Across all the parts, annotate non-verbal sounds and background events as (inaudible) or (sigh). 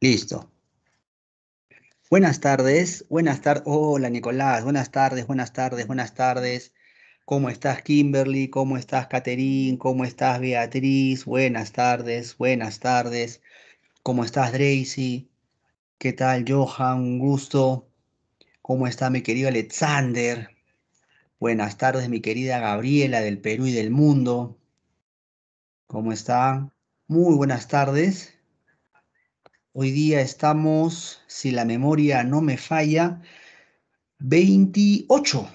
Listo. Buenas tardes, buenas tardes. Hola Nicolás, buenas tardes, buenas tardes, buenas tardes. ¿Cómo estás Kimberly? ¿Cómo estás Caterín? ¿Cómo estás Beatriz? Buenas tardes, buenas tardes. ¿Cómo estás Dracy? ¿Qué tal Johan? Un gusto. ¿Cómo está mi querido Alexander? Buenas tardes mi querida Gabriela del Perú y del mundo. ¿Cómo están? Muy buenas tardes. Hoy día estamos, si la memoria no me falla, 28.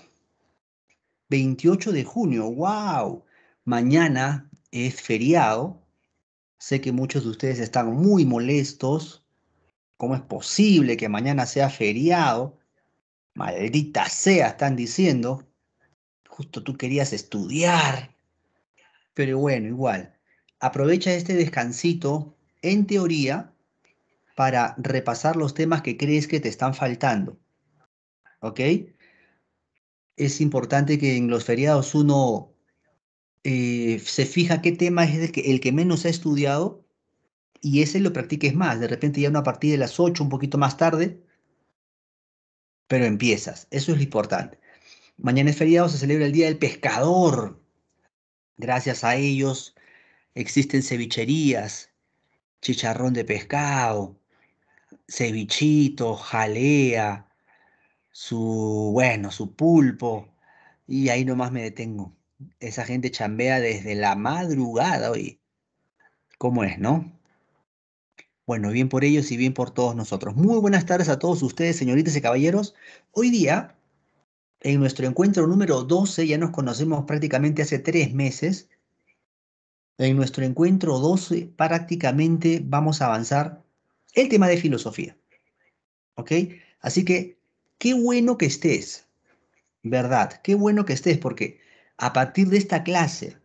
28 de junio, wow. Mañana es feriado. Sé que muchos de ustedes están muy molestos. ¿Cómo es posible que mañana sea feriado? Maldita sea, están diciendo. Justo tú querías estudiar. Pero bueno, igual. Aprovecha este descansito, en teoría, para repasar los temas que crees que te están faltando. ¿Ok? Es importante que en los feriados uno eh, se fija qué tema es el que, menos ha estudiado y ese lo practiques más. De repente ya a partir de las 8, un poquito más tarde, pero empiezas. Eso es lo importante. Mañana es feriado, se celebra el Día del Pescador. Gracias a ellos existen cevicherías, chicharrón de pescado, cevichito, jalea, su, bueno, su pulpo, y ahí nomás me detengo. Esa gente chambea desde la madrugada hoy. ¿Cómo es, no? Bueno, bien por ellos y bien por todos nosotros. Muy buenas tardes a todos ustedes, señoritas y caballeros. Hoy día, en nuestro encuentro número 12, ya nos conocemos prácticamente hace tres meses. En nuestro encuentro 12 prácticamente vamos a avanzar el tema de filosofía. ¿Ok? Así que, qué bueno que estés, ¿verdad? Qué bueno que estés, porque a partir de esta clase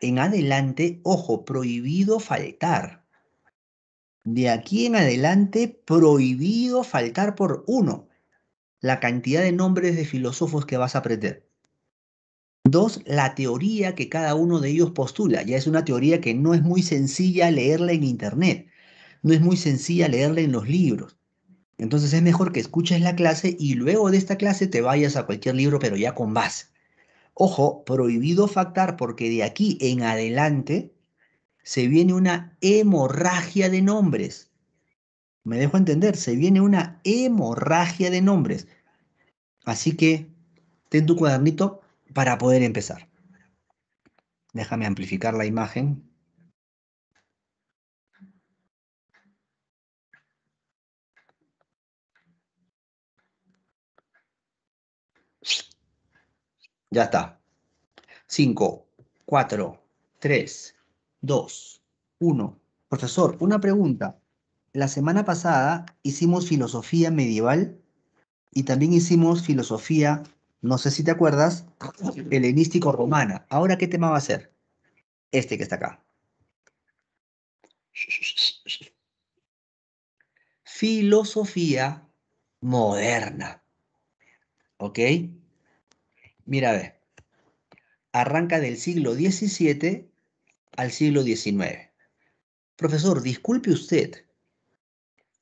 en adelante, ojo, prohibido faltar. De aquí en adelante, prohibido faltar por uno, la cantidad de nombres de filósofos que vas a aprender. Dos, la teoría que cada uno de ellos postula. Ya es una teoría que no es muy sencilla leerla en Internet no es muy sencilla leerla en los libros. Entonces es mejor que escuches la clase y luego de esta clase te vayas a cualquier libro, pero ya con base. Ojo, prohibido factar porque de aquí en adelante se viene una hemorragia de nombres. Me dejo entender, se viene una hemorragia de nombres. Así que ten tu cuadernito para poder empezar. Déjame amplificar la imagen Ya está. 5, 4, 3, 2, uno. Profesor, una pregunta. La semana pasada hicimos filosofía medieval y también hicimos filosofía, no sé si te acuerdas, helenístico-romana. Ahora, ¿qué tema va a ser? Este que está acá. Filosofía moderna. ¿Ok? Mira, Arranca del siglo XVII al siglo XIX. Profesor, disculpe usted.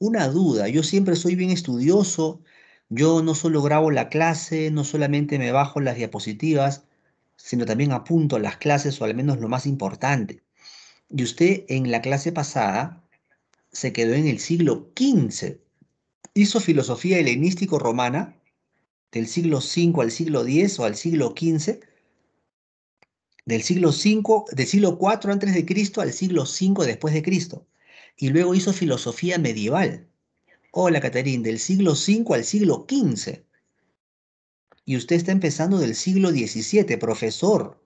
Una duda, yo siempre soy bien estudioso, yo no solo grabo la clase, no solamente me bajo las diapositivas, sino también apunto las clases o al menos lo más importante. Y usted en la clase pasada se quedó en el siglo XV. Hizo filosofía helenístico-romana del siglo V al siglo X o al siglo XV, del siglo del siglo IV antes de Cristo al siglo V después de Cristo, y luego hizo filosofía medieval. Hola, Caterín, del siglo V al siglo XV. Y usted está empezando del siglo XVII, profesor.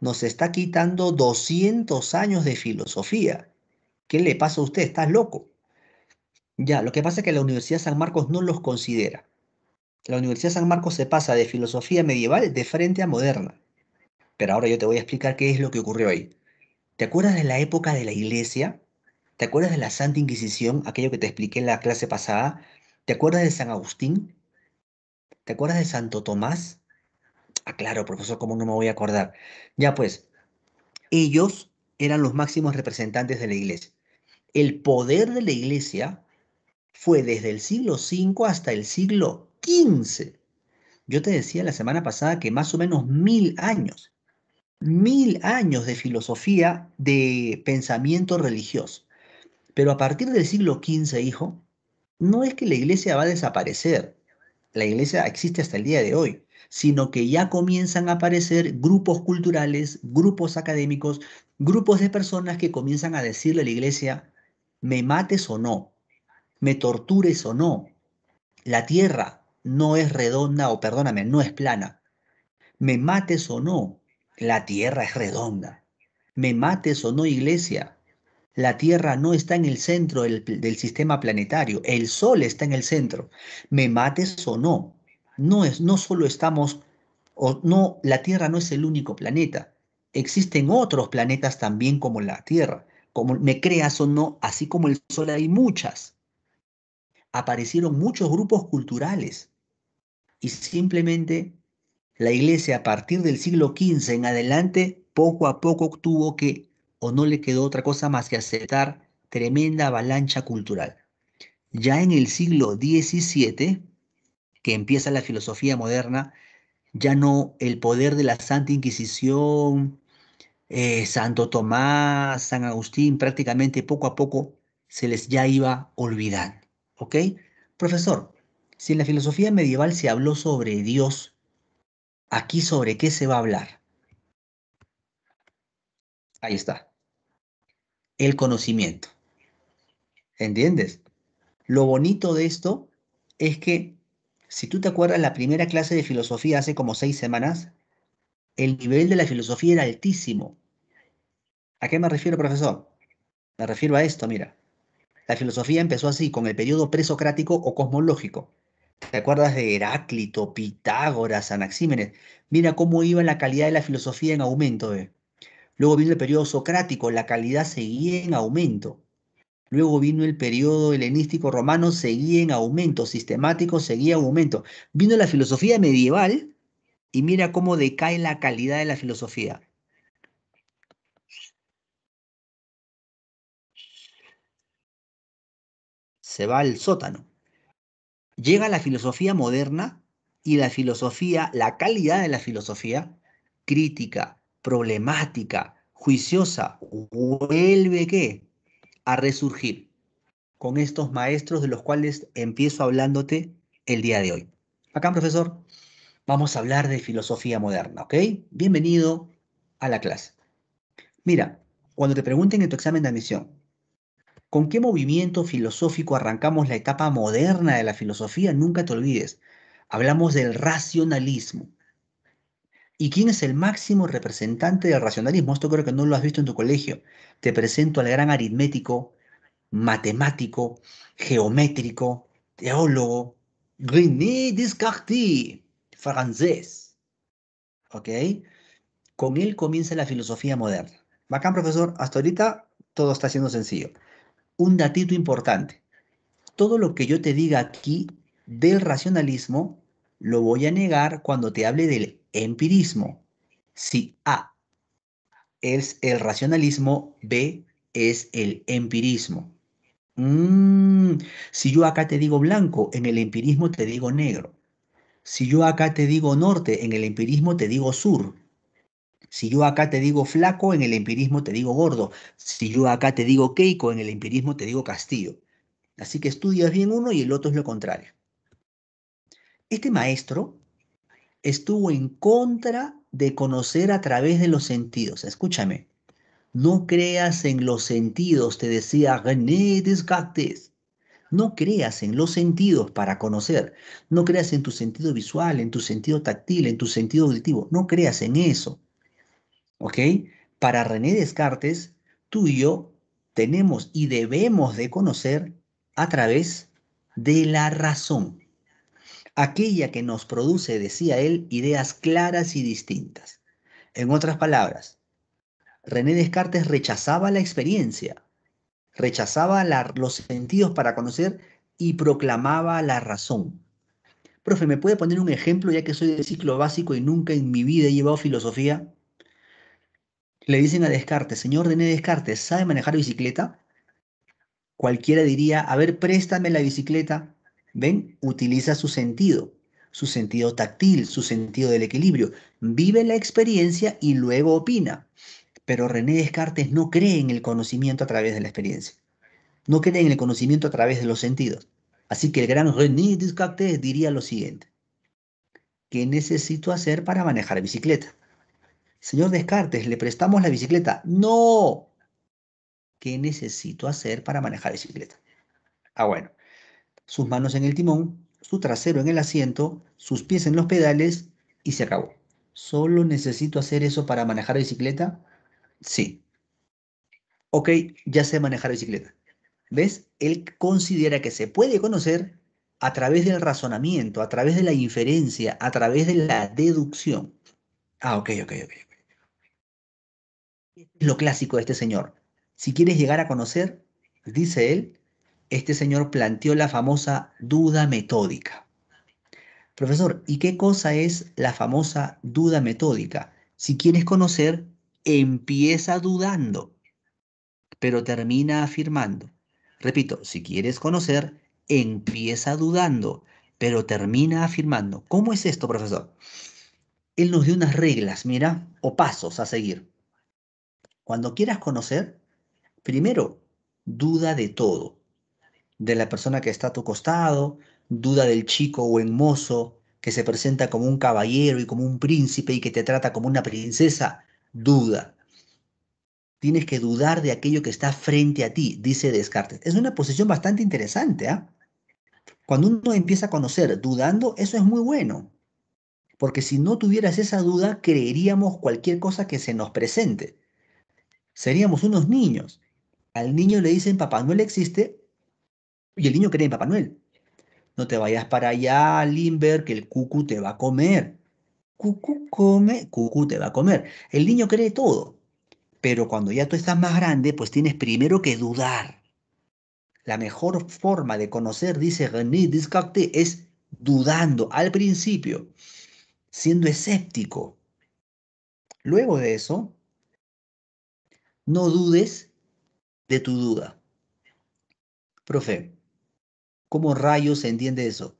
Nos está quitando 200 años de filosofía. ¿Qué le pasa a usted? ¿Estás loco? Ya, lo que pasa es que la Universidad de San Marcos no los considera la Universidad de San Marcos se pasa de filosofía medieval de frente a moderna. Pero ahora yo te voy a explicar qué es lo que ocurrió ahí. ¿Te acuerdas de la época de la iglesia? ¿Te acuerdas de la Santa Inquisición, aquello que te expliqué en la clase pasada? ¿Te acuerdas de San Agustín? ¿Te acuerdas de Santo Tomás? Ah, claro, profesor, ¿cómo no me voy a acordar? Ya pues, ellos eran los máximos representantes de la iglesia. El poder de la iglesia fue desde el siglo V hasta el siglo 15. Yo te decía la semana pasada que más o menos mil años, mil años de filosofía de pensamiento religioso. Pero a partir del siglo XV, hijo, no es que la iglesia va a desaparecer, la iglesia existe hasta el día de hoy, sino que ya comienzan a aparecer grupos culturales, grupos académicos, grupos de personas que comienzan a decirle a la iglesia, me mates o no, me tortures o no, la tierra no es redonda o perdóname, no es plana. Me mates o no, la tierra es redonda. Me mates o no, iglesia, la Tierra no está en el centro del, sistema planetario, el Sol está en el centro. Me mates o no, no es, no solo estamos, o no, la Tierra no es el único planeta. Existen otros planetas también como la Tierra. Como me creas o no, así como el Sol hay muchas. Aparecieron muchos grupos culturales y simplemente la iglesia a partir del siglo XV en adelante poco a poco tuvo que, o no le quedó otra cosa más que aceptar tremenda avalancha cultural. Ya en el siglo XVII, que empieza la filosofía moderna, ya no el poder de la Santa Inquisición, eh, Santo Tomás, San Agustín, prácticamente poco a poco se les ya iba olvidando. ¿Ok? Profesor, si en la filosofía medieval se habló sobre Dios, aquí sobre qué se va a hablar. Ahí está. El conocimiento. ¿Entiendes? Lo bonito de esto es que, si tú te acuerdas, la primera clase de filosofía hace como seis semanas, el nivel de la filosofía era altísimo. ¿A qué me refiero, profesor? Me refiero a esto, mira. La filosofía empezó así, con el periodo presocrático o cosmológico. ¿Te acuerdas de Heráclito, Pitágoras, Anaxímenes? Mira cómo iba la calidad de la filosofía en aumento. Eh. Luego vino el periodo socrático, la calidad seguía en aumento. Luego vino el periodo helenístico romano, seguía en aumento, sistemático, seguía en aumento. Vino la filosofía medieval y mira cómo decae la calidad de la filosofía. Se va al sótano llega la filosofía moderna y la filosofía, la calidad de la filosofía, crítica, problemática, juiciosa, vuelve qué? A resurgir con estos maestros de los cuales empiezo hablándote el día de hoy. Acá, profesor, vamos a hablar de filosofía moderna, ¿ok? Bienvenido a la clase. Mira, cuando te pregunten en tu examen de admisión, ¿Con qué movimiento filosófico arrancamos la etapa moderna de la filosofía? Nunca te olvides. Hablamos del racionalismo. ¿Y quién es el máximo representante del racionalismo? Esto creo que no lo has visto en tu colegio. Te presento al gran aritmético, matemático, geométrico, teólogo, René Descartes, francés. ¿Ok? Con él comienza la filosofía moderna. Bacán, profesor. Hasta ahorita todo está siendo sencillo un datito importante. Todo lo que yo te diga aquí del racionalismo lo voy a negar cuando te hable del empirismo. Si A es el racionalismo, B es el empirismo. Mm, si yo acá te digo blanco, en el empirismo te digo negro. Si yo acá te digo norte, en el empirismo te digo sur. Si yo acá te digo flaco, en el empirismo te digo gordo. Si yo acá te digo Keiko, en el empirismo te digo Castillo. Así que estudias bien uno y el otro es lo contrario. Este maestro estuvo en contra de conocer a través de los sentidos. Escúchame, no creas en los sentidos, te decía René Descartes. No creas en los sentidos para conocer. No creas en tu sentido visual, en tu sentido táctil, en tu sentido auditivo. No creas en eso. Para René Descartes, tú y yo tenemos y debemos de conocer a través de la razón. Aquella que nos produce, decía él, ideas claras y distintas. En otras palabras, René Descartes rechazaba la experiencia, rechazaba los sentidos para conocer y proclamaba la razón. Profe, ¿me puede poner un ejemplo ya que soy de ciclo básico y nunca en mi vida he llevado filosofía? le dicen a Descartes, señor René Descartes, ¿sabe manejar bicicleta? Cualquiera diría, a ver, préstame la bicicleta. Ven, utiliza su sentido, su sentido táctil, su sentido del equilibrio. Vive la experiencia y luego opina. Pero René Descartes no cree en el conocimiento a través de la experiencia. No cree en el conocimiento a través de los sentidos. Así que el gran René Descartes diría lo siguiente. ¿Qué necesito hacer para manejar bicicleta? Señor Descartes, le prestamos la bicicleta. No. ¿Qué necesito hacer para manejar bicicleta? Ah, bueno. Sus manos en el timón, su trasero en el asiento, sus pies en los pedales y se acabó. ¿Solo necesito hacer eso para manejar bicicleta? Sí. Ok, ya sé manejar bicicleta. ¿Ves? Él considera que se puede conocer a través del razonamiento, a través de la inferencia, a través de la deducción. Ah, ok, ok, ok lo clásico de este señor. Si quieres llegar a conocer, dice él, este señor planteó la famosa duda metódica. Profesor, ¿y qué cosa es la famosa duda metódica? Si quieres conocer, empieza dudando, pero termina afirmando. Repito, si quieres conocer, empieza dudando, pero termina afirmando. ¿Cómo es esto, profesor? Él nos dio unas reglas, mira, o pasos a seguir. Cuando quieras conocer, primero, duda de todo. De la persona que está a tu costado, duda del chico o en mozo que se presenta como un caballero y como un príncipe y que te trata como una princesa, duda. Tienes que dudar de aquello que está frente a ti, dice Descartes. Es una posición bastante interesante. ¿ah? Cuando uno empieza a conocer dudando, eso es muy bueno. Porque si no tuvieras esa duda, creeríamos cualquier cosa que se nos presente seríamos unos niños. Al niño le dicen Papá Noel existe y el niño cree en Papá Noel. No te vayas para allá, Limber, que el cucu te va a comer. Cucu come, cucu te va a comer. El niño cree todo. Pero cuando ya tú estás más grande, pues tienes primero que dudar. La mejor forma de conocer, dice René Descartes, es dudando al principio, siendo escéptico. Luego de eso, no dudes de tu duda. Profe, ¿cómo rayos se entiende eso?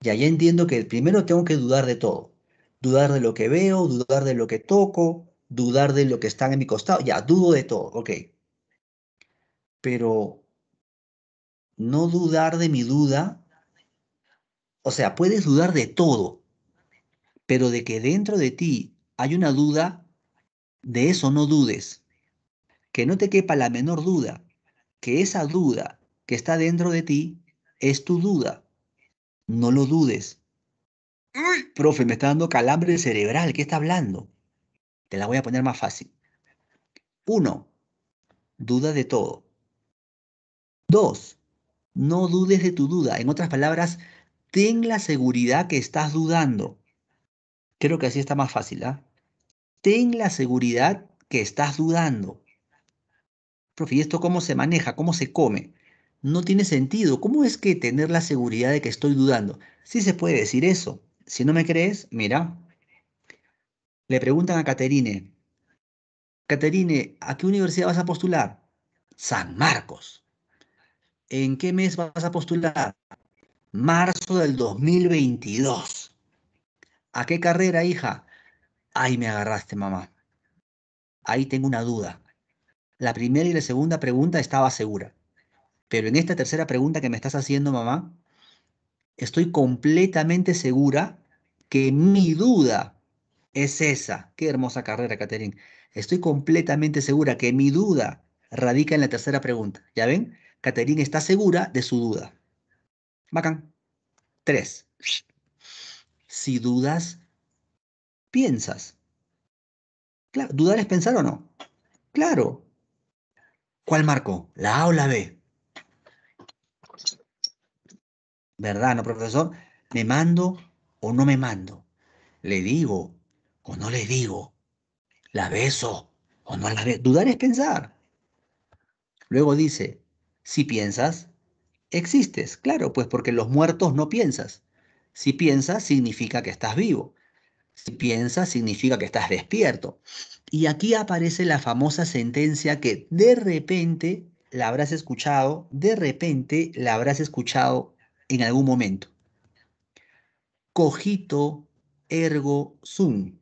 Ya, ya entiendo que primero tengo que dudar de todo. Dudar de lo que veo, dudar de lo que toco, dudar de lo que está en mi costado. Ya, dudo de todo, ok. Pero no dudar de mi duda, o sea, puedes dudar de todo, pero de que dentro de ti hay una duda, de eso no dudes que no te quepa la menor duda que esa duda que está dentro de ti es tu duda. No lo dudes. Ah. Profe, me está dando calambre cerebral. ¿Qué está hablando? Te la voy a poner más fácil. Uno, duda de todo. Dos, no dudes de tu duda. En otras palabras, ten la seguridad que estás dudando. Creo que así está más fácil, ¿ah? Ten la seguridad que estás dudando. Profe, ¿y esto cómo se maneja? ¿Cómo se come? No tiene sentido. ¿Cómo es que tener la seguridad de que estoy dudando? Sí se puede decir eso. Si no me crees, mira. Le preguntan a Caterine, Caterine, ¿a qué universidad vas a postular? San Marcos. ¿En qué mes vas a postular? Marzo del 2022. ¿A qué carrera, hija? Ahí me agarraste, mamá. Ahí tengo una duda. La primera y la segunda pregunta estaba segura. Pero en esta tercera pregunta que me estás haciendo, mamá, estoy completamente segura que mi duda es esa. Qué hermosa carrera, Catherine. Estoy completamente segura que mi duda radica en la tercera pregunta. ¿Ya ven? Catherine está segura de su duda. Bacán. Tres. Si dudas, piensas. Claro, ¿dudar es pensar o no? Claro, ¿Cuál marco? ¿La A o la B? ¿Verdad, no, profesor? ¿Me mando o no me mando? ¿Le digo o no le digo? ¿La beso o no la beso? Dudar es pensar. Luego dice, si piensas, existes. Claro, pues porque los muertos no piensas. Si piensas, significa que estás vivo. Si piensas, significa que estás despierto. Y aquí aparece la famosa sentencia que de repente la habrás escuchado, de repente la habrás escuchado en algún momento. Cogito ergo sum.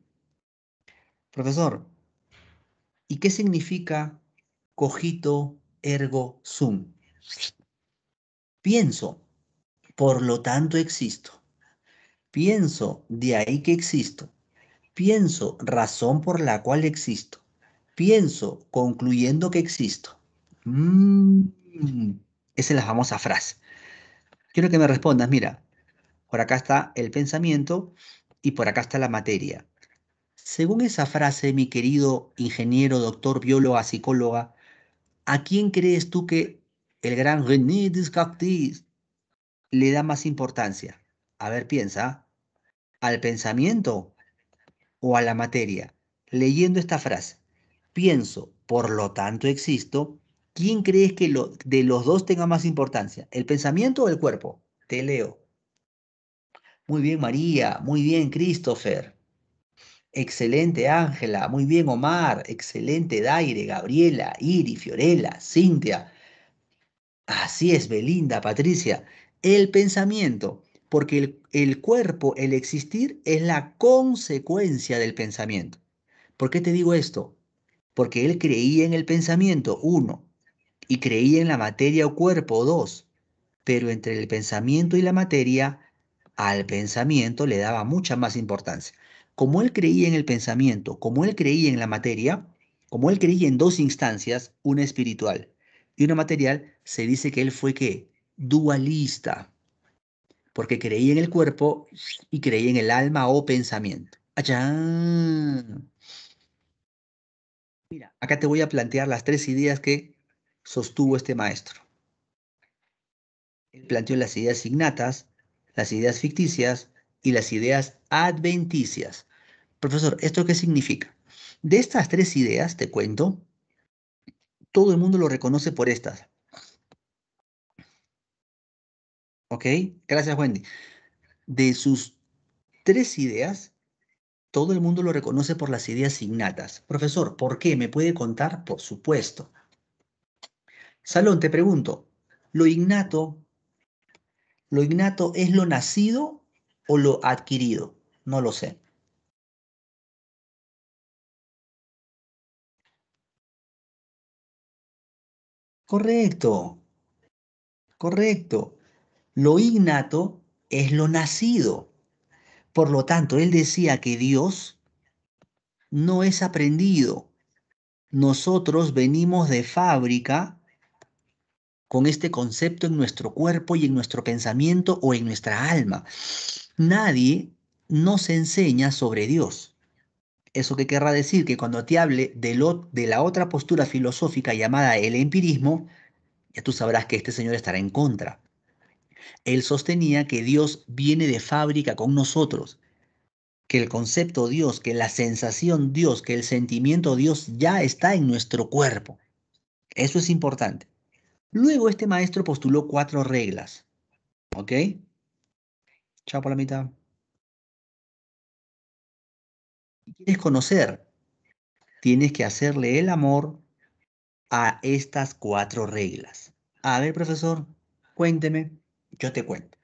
Profesor, ¿y qué significa cogito ergo sum? Pienso, por lo tanto existo. Pienso, de ahí que existo. Pienso, razón por la cual existo. Pienso, concluyendo que existo. Mm, esa es la famosa frase. Quiero que me respondas, mira, por acá está el pensamiento y por acá está la materia. Según esa frase, mi querido ingeniero, doctor, bióloga, psicóloga, ¿a quién crees tú que el gran René Descartes le da más importancia? A ver, piensa al pensamiento o a la materia, leyendo esta frase, pienso, por lo tanto existo, ¿quién crees que de los dos tenga más importancia? ¿El pensamiento o el cuerpo? Te leo. Muy bien, María. Muy bien, Christopher. Excelente, Ángela. Muy bien, Omar. Excelente, Daire, Gabriela, Iri, Fiorella, Cintia. Así es, Belinda, Patricia. El pensamiento porque el, cuerpo, el existir, es la consecuencia del pensamiento. ¿Por qué te digo esto? Porque él creía en el pensamiento, uno, y creía en la materia o cuerpo, dos, pero entre el pensamiento y la materia, al pensamiento le daba mucha más importancia. Como él creía en el pensamiento, como él creía en la materia, como él creía en dos instancias, una espiritual y una material, se dice que él fue que dualista porque creí en el cuerpo y creí en el alma o pensamiento. Allá. Mira, acá te voy a plantear las tres ideas que sostuvo este maestro. Él planteó las ideas innatas, las ideas ficticias y las ideas adventicias. Profesor, ¿esto qué significa? De estas tres ideas, te cuento, todo el mundo lo reconoce por estas, ¿Ok? Gracias, Wendy. De sus tres ideas, todo el mundo lo reconoce por las ideas innatas. Profesor, ¿por qué? ¿Me puede contar? Por supuesto. Salón, te pregunto, ¿lo innato, lo innato es lo nacido o lo adquirido? No lo sé. Correcto. Correcto. Lo innato es lo nacido. Por lo tanto, él decía que Dios no es aprendido. Nosotros venimos de fábrica con este concepto en nuestro cuerpo y en nuestro pensamiento o en nuestra alma. Nadie nos enseña sobre Dios. Eso que querrá decir que cuando te hable de, de la otra postura filosófica llamada el empirismo, ya tú sabrás que este señor estará en contra. Él sostenía que Dios viene de fábrica con nosotros, que el concepto Dios, que la sensación Dios, que el sentimiento Dios ya está en nuestro cuerpo. Eso es importante. Luego este maestro postuló cuatro reglas. ¿Ok? Chao por la mitad. ¿Quieres conocer? Tienes que hacerle el amor a estas cuatro reglas. A ver, profesor, cuénteme. Yo te cuento.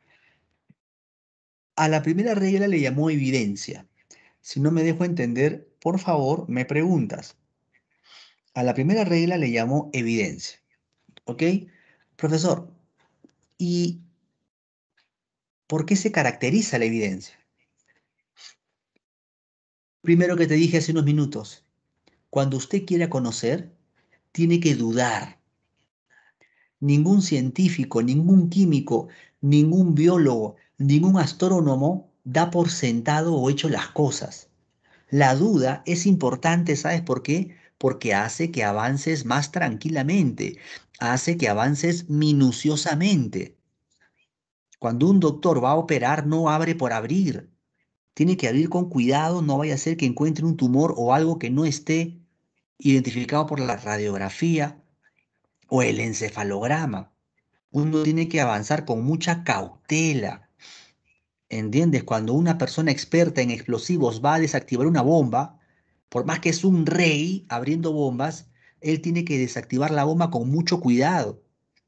A la primera regla le llamó evidencia. Si no me dejo entender, por favor, me preguntas. A la primera regla le llamó evidencia. ¿Ok? Profesor, ¿y por qué se caracteriza la evidencia? Primero que te dije hace unos minutos, cuando usted quiera conocer, tiene que dudar ningún científico, ningún químico, ningún biólogo, ningún astrónomo da por sentado o hecho las cosas. La duda es importante, ¿sabes por qué? Porque hace que avances más tranquilamente, hace que avances minuciosamente. Cuando un doctor va a operar, no abre por abrir. Tiene que abrir con cuidado, no vaya a ser que encuentre un tumor o algo que no esté identificado por la radiografía, o el encefalograma. Uno tiene que avanzar con mucha cautela. ¿Entiendes? Cuando una persona experta en explosivos va a desactivar una bomba, por más que es un rey abriendo bombas, él tiene que desactivar la bomba con mucho cuidado.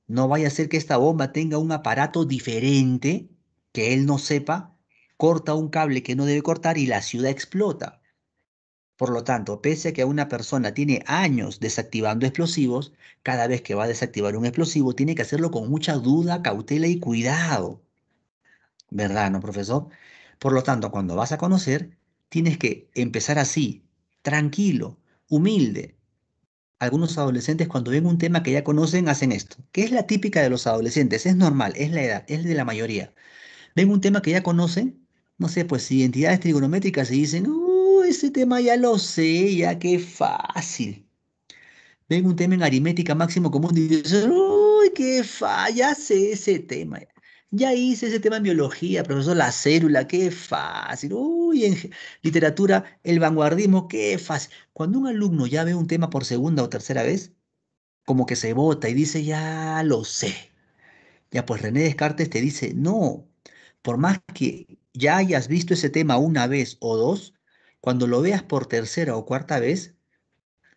No vaya a ser que esta bomba tenga un aparato diferente que él no sepa, corta un cable que no debe cortar y la ciudad explota. Por lo tanto, pese a que una persona tiene años desactivando explosivos, cada vez que va a desactivar un explosivo tiene que hacerlo con mucha duda, cautela y cuidado. ¿Verdad, no, profesor? Por lo tanto, cuando vas a conocer, tienes que empezar así, tranquilo, humilde. Algunos adolescentes cuando ven un tema que ya conocen hacen esto, que es la típica de los adolescentes, es normal, es la edad, es de la mayoría. Ven un tema que ya conocen, no sé, pues identidades trigonométricas y dicen, ese tema ya lo sé, ya qué fácil. Ven un tema en aritmética máximo común y dices, uy, qué fácil, ya sé ese tema. Ya hice ese tema en biología, profesor, la célula, qué fácil. Uy, en literatura, el vanguardismo, qué fácil. Cuando un alumno ya ve un tema por segunda o tercera vez, como que se bota y dice, ya lo sé. Ya pues René Descartes te dice, no, por más que ya hayas visto ese tema una vez o dos, cuando lo veas por tercera o cuarta vez,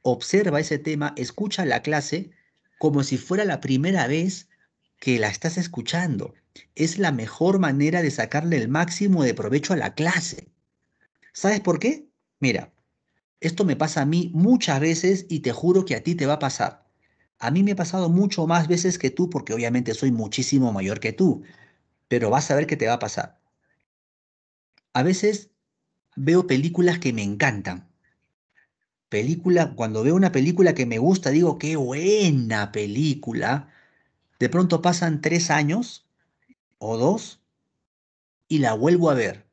observa ese tema, escucha la clase como si fuera la primera vez que la estás escuchando. Es la mejor manera de sacarle el máximo de provecho a la clase. ¿Sabes por qué? Mira, esto me pasa a mí muchas veces y te juro que a ti te va a pasar. A mí me ha pasado mucho más veces que tú porque obviamente soy muchísimo mayor que tú, pero vas a ver que te va a pasar. A veces veo películas que me encantan. Película, cuando veo una película que me gusta, digo, qué buena película. De pronto pasan tres años o dos y la vuelvo a ver.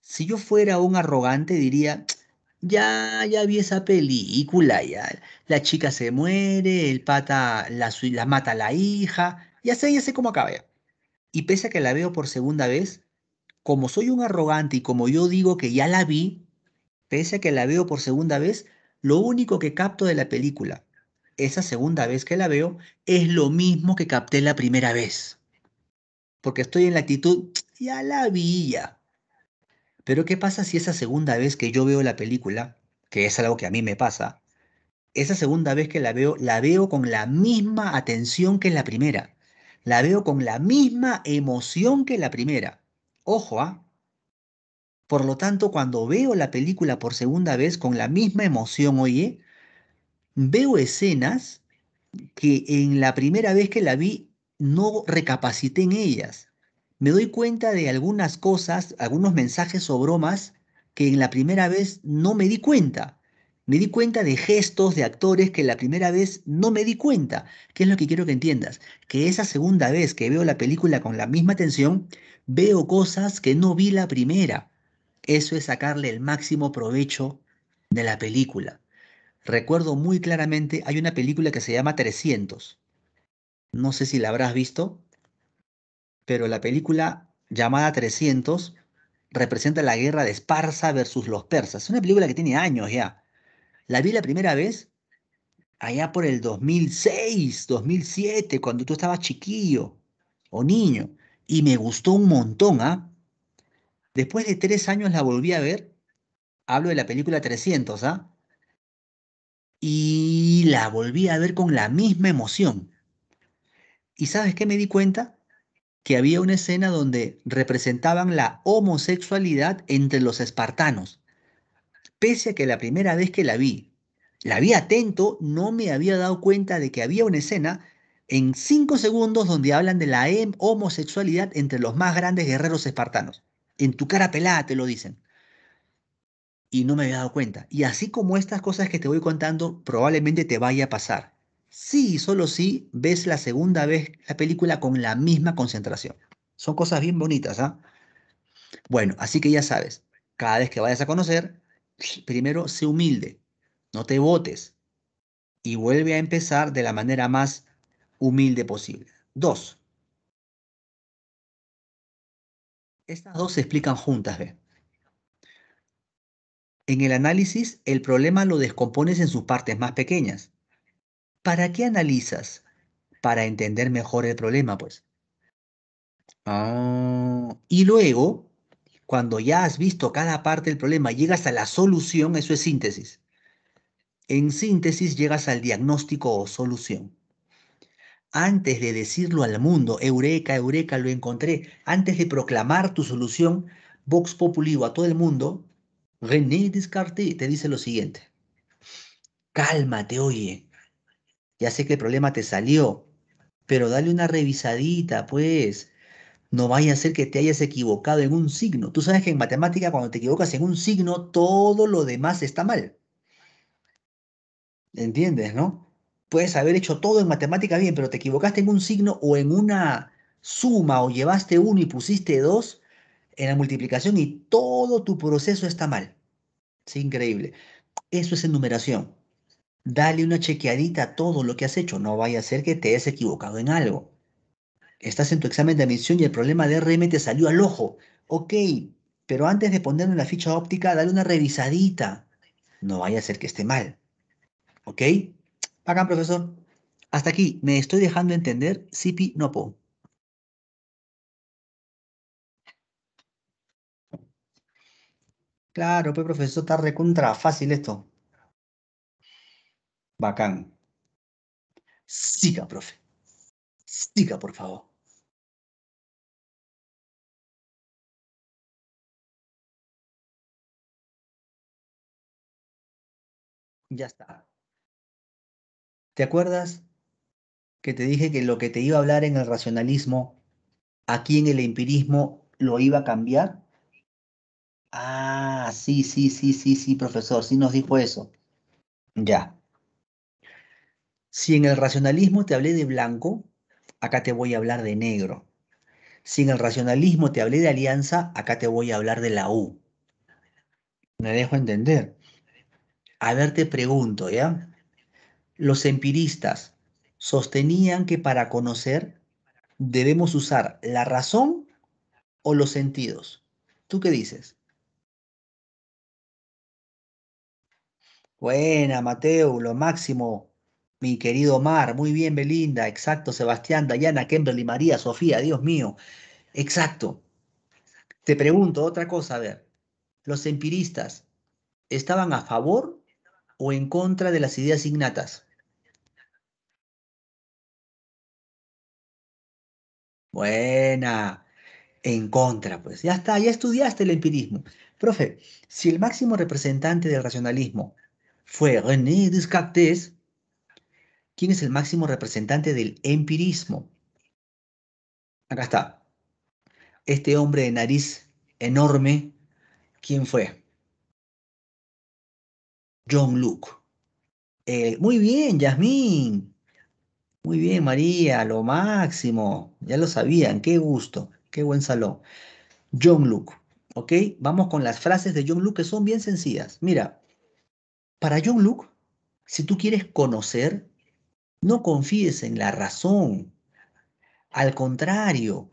Si yo fuera un arrogante, diría, ya, ya vi esa película, ya. La chica se muere, el pata la, mata a la hija, ya sé, ya sé cómo acaba. Y pese a que la veo por segunda vez, como soy un arrogante y como yo digo que ya la vi, pese a que la veo por segunda vez, lo único que capto de la película, esa segunda vez que la veo, es lo mismo que capté la primera vez. Porque estoy en la actitud, ya la vi ya. Pero ¿qué pasa si esa segunda vez que yo veo la película, que es algo que a mí me pasa, esa segunda vez que la veo, la veo con la misma atención que la primera. La veo con la misma emoción que la primera. Ojo, ¿ah? Por lo tanto, cuando veo la película por segunda vez con la misma emoción, oye, veo escenas que en la primera vez que la vi no recapacité en ellas. Me doy cuenta de algunas cosas, algunos mensajes o bromas que en la primera vez no me di cuenta. Me di cuenta de gestos de actores que la primera vez no me di cuenta. ¿Qué es lo que quiero que entiendas? Que esa segunda vez que veo la película con la misma atención, Veo cosas que no vi la primera. Eso es sacarle el máximo provecho de la película. Recuerdo muy claramente, hay una película que se llama 300. No sé si la habrás visto, pero la película llamada 300 representa la guerra de Esparza versus los persas. Es una película que tiene años ya. La vi la primera vez allá por el 2006, 2007, cuando tú estabas chiquillo o niño y me gustó un montón, ¿ah? Después de tres años la volví a ver, hablo de la película 300, ¿ah? Y la volví a ver con la misma emoción. ¿Y sabes qué me di cuenta? Que había una escena donde representaban la homosexualidad entre los espartanos. Pese a que la primera vez que la vi, la vi atento, no me había dado cuenta de que había una escena en cinco segundos donde hablan de la homosexualidad entre los más grandes guerreros espartanos. En tu cara pelada te lo dicen. Y no me había dado cuenta. Y así como estas cosas que te voy contando probablemente te vaya a pasar. Sí solo si sí, ves la segunda vez la película con la misma concentración. Son cosas bien bonitas, ¿ah? Bueno, así que ya sabes, cada vez que vayas a conocer, primero sé humilde, no te votes y vuelve a empezar de la manera más humilde posible. Dos. Estas dos se explican juntas, En el análisis, el problema lo descompones en sus partes más pequeñas. ¿Para qué analizas? Para entender mejor el problema, pues. Ah, y luego, cuando ya has visto cada parte del problema, llegas a la solución, eso es síntesis. En síntesis llegas al diagnóstico o solución antes de decirlo al mundo, eureka, eureka, lo encontré, antes de proclamar tu solución, Vox Populi a todo el mundo, René Descartes te dice lo siguiente. Cálmate, oye. Ya sé que el problema te salió, pero dale una revisadita, pues. No vaya a ser que te hayas equivocado en un signo. Tú sabes que en matemática cuando te equivocas en un signo, todo lo demás está mal. ¿Entiendes, no? puedes haber hecho todo en matemática bien, pero te equivocaste en un signo o en una suma o llevaste uno y pusiste dos en la multiplicación y todo tu proceso está mal. Es increíble. Eso es enumeración. Dale una chequeadita a todo lo que has hecho. No vaya a ser que te hayas equivocado en algo. Estás en tu examen de admisión y el problema de RM te salió al ojo. Ok, pero antes de ponerle la ficha óptica, dale una revisadita. No vaya a ser que esté mal. ¿Ok? Bacán, profesor. Hasta aquí, me estoy dejando entender, Sipi puedo. Claro, pues profesor, está recontra fácil esto. Bacán. Siga, profe. Siga, por favor. Ya está. ¿Te acuerdas que te dije que lo que te iba a hablar en el racionalismo, aquí en el empirismo, lo iba a cambiar? Ah, sí, sí, sí, sí, sí, profesor, sí nos dijo eso. Ya. Si en el racionalismo te hablé de blanco, acá te voy a hablar de negro. Si en el racionalismo te hablé de alianza, acá te voy a hablar de la U. Me dejo entender. A ver, te pregunto, ¿ya? Los empiristas sostenían que para conocer debemos usar la razón o los sentidos. ¿Tú qué dices? Buena, Mateo, lo máximo. Mi querido Omar, muy bien, Belinda, exacto, Sebastián, Dayana, Kimberly, María, Sofía, Dios mío, exacto. Te pregunto otra cosa, a ver, ¿los empiristas estaban a favor o en contra de las ideas innatas? Buena. En contra, pues. Ya está, ya estudiaste el empirismo. Profe, si el máximo representante del racionalismo fue René Descartes, ¿quién es el máximo representante del empirismo? Acá está. Este hombre de nariz enorme, ¿quién fue? John Luke. Eh, muy bien, Yasmín. Muy bien, María, lo máximo. Ya lo sabían, qué gusto, qué buen salón. John Luke, ¿ok? Vamos con las frases de John Luke que son bien sencillas. Mira, para John Luke, si tú quieres conocer, no confíes en la razón. Al contrario,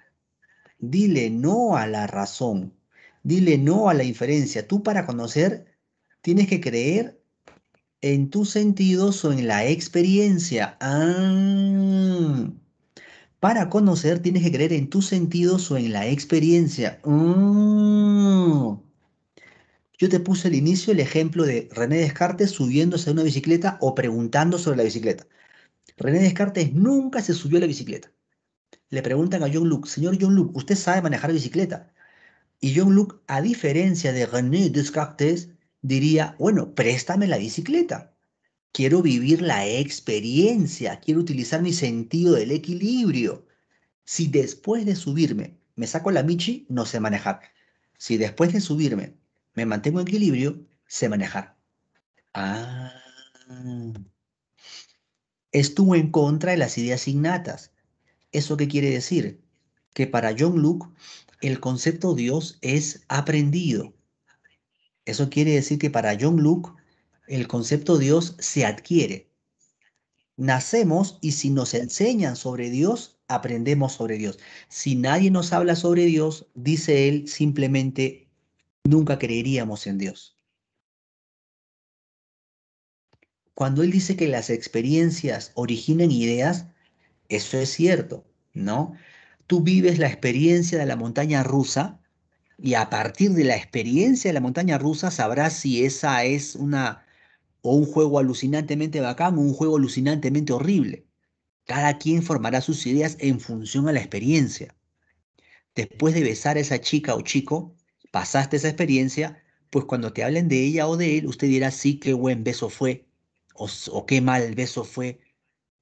dile no a la razón, dile no a la inferencia. Tú para conocer tienes que creer en tus sentidos o en la experiencia. Ah. Para conocer tienes que creer en tus sentidos o en la experiencia. Mm. Yo te puse al inicio el ejemplo de René Descartes subiéndose a una bicicleta o preguntando sobre la bicicleta. René Descartes nunca se subió a la bicicleta. Le preguntan a John Luke, señor John Luke, ¿usted sabe manejar bicicleta? Y John Luke, a diferencia de René Descartes, diría, bueno, préstame la bicicleta. Quiero vivir la experiencia, quiero utilizar mi sentido del equilibrio. Si después de subirme me saco la michi, no sé manejar. Si después de subirme me mantengo en equilibrio, sé manejar. Ah. Estuvo en contra de las ideas innatas. ¿Eso qué quiere decir? Que para John Luke el concepto Dios es aprendido. Eso quiere decir que para John Luke el concepto de Dios se adquiere. Nacemos y si nos enseñan sobre Dios, aprendemos sobre Dios. Si nadie nos habla sobre Dios, dice él, simplemente nunca creeríamos en Dios. Cuando él dice que las experiencias originan ideas, eso es cierto, ¿no? Tú vives la experiencia de la montaña rusa y a partir de la experiencia de la montaña rusa sabrás si esa es una o un juego alucinantemente bacán o un juego alucinantemente horrible. Cada quien formará sus ideas en función a la experiencia. Después de besar a esa chica o chico, pasaste esa experiencia, pues cuando te hablen de ella o de él, usted dirá, sí, qué buen beso fue, o, o qué mal beso fue,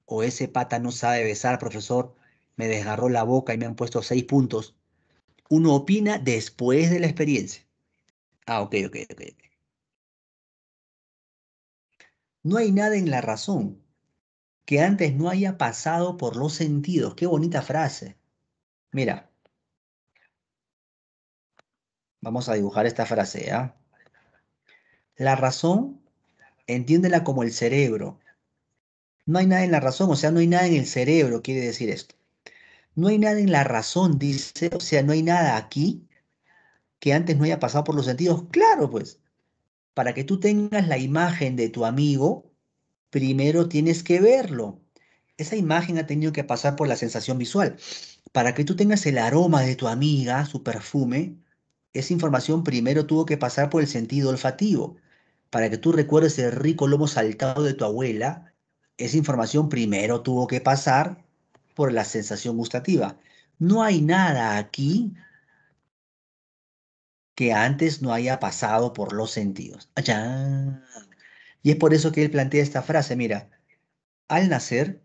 o ese pata no sabe besar, profesor, me desgarró la boca y me han puesto seis puntos uno opina después de la experiencia. Ah, ok, ok, ok. No hay nada en la razón que antes no haya pasado por los sentidos. Qué bonita frase. Mira, vamos a dibujar esta frase. ¿ah? La razón, entiéndela como el cerebro. No hay nada en la razón, o sea, no hay nada en el cerebro, quiere decir esto. No hay nada en la razón, dice, o sea, no hay nada aquí que antes no haya pasado por los sentidos. Claro, pues, para que tú tengas la imagen de tu amigo, primero tienes que verlo. Esa imagen ha tenido que pasar por la sensación visual. Para que tú tengas el aroma de tu amiga, su perfume, esa información primero tuvo que pasar por el sentido olfativo. Para que tú recuerdes el rico lomo saltado de tu abuela, esa información primero tuvo que pasar por la sensación gustativa. No hay nada aquí que antes no haya pasado por los sentidos. Y es por eso que él plantea esta frase, mira, al nacer,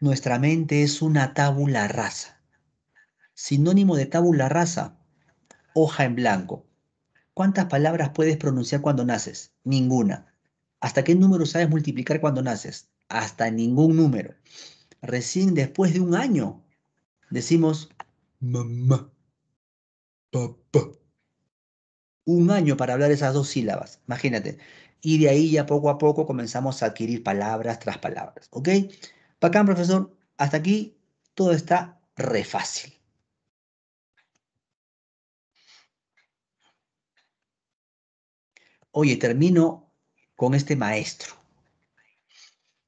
nuestra mente es una tabula rasa. Sinónimo de tabula rasa, hoja en blanco. ¿Cuántas palabras puedes pronunciar cuando naces? Ninguna. ¿Hasta qué número sabes multiplicar cuando naces? Hasta ningún número recién después de un año decimos mamá, papá. Un año para hablar esas dos sílabas, imagínate. Y de ahí ya poco a poco comenzamos a adquirir palabras tras palabras, ¿ok? acá profesor, hasta aquí todo está re fácil. Oye, termino con este maestro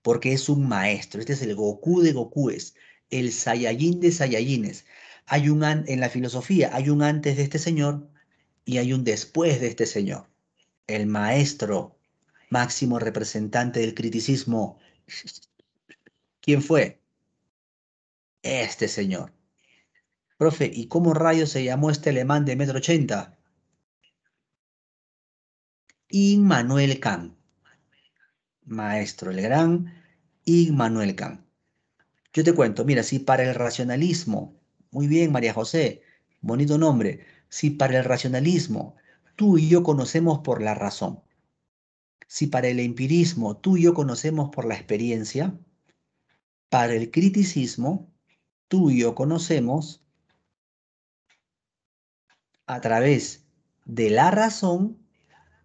porque es un maestro. Este es el Goku de Gokúes, el Saiyajin de Saiyajines. Hay un en la filosofía hay un antes de este señor y hay un después de este señor. El maestro, máximo representante del criticismo. ¿Quién fue? Este señor. Profe, ¿y cómo rayos se llamó este alemán de metro ochenta? Immanuel Kant maestro, el gran Manuel Kant. Yo te cuento, mira, si para el racionalismo, muy bien María José, bonito nombre, si para el racionalismo tú y yo conocemos por la razón, si para el empirismo tú y yo conocemos por la experiencia, para el criticismo tú y yo conocemos a través de la razón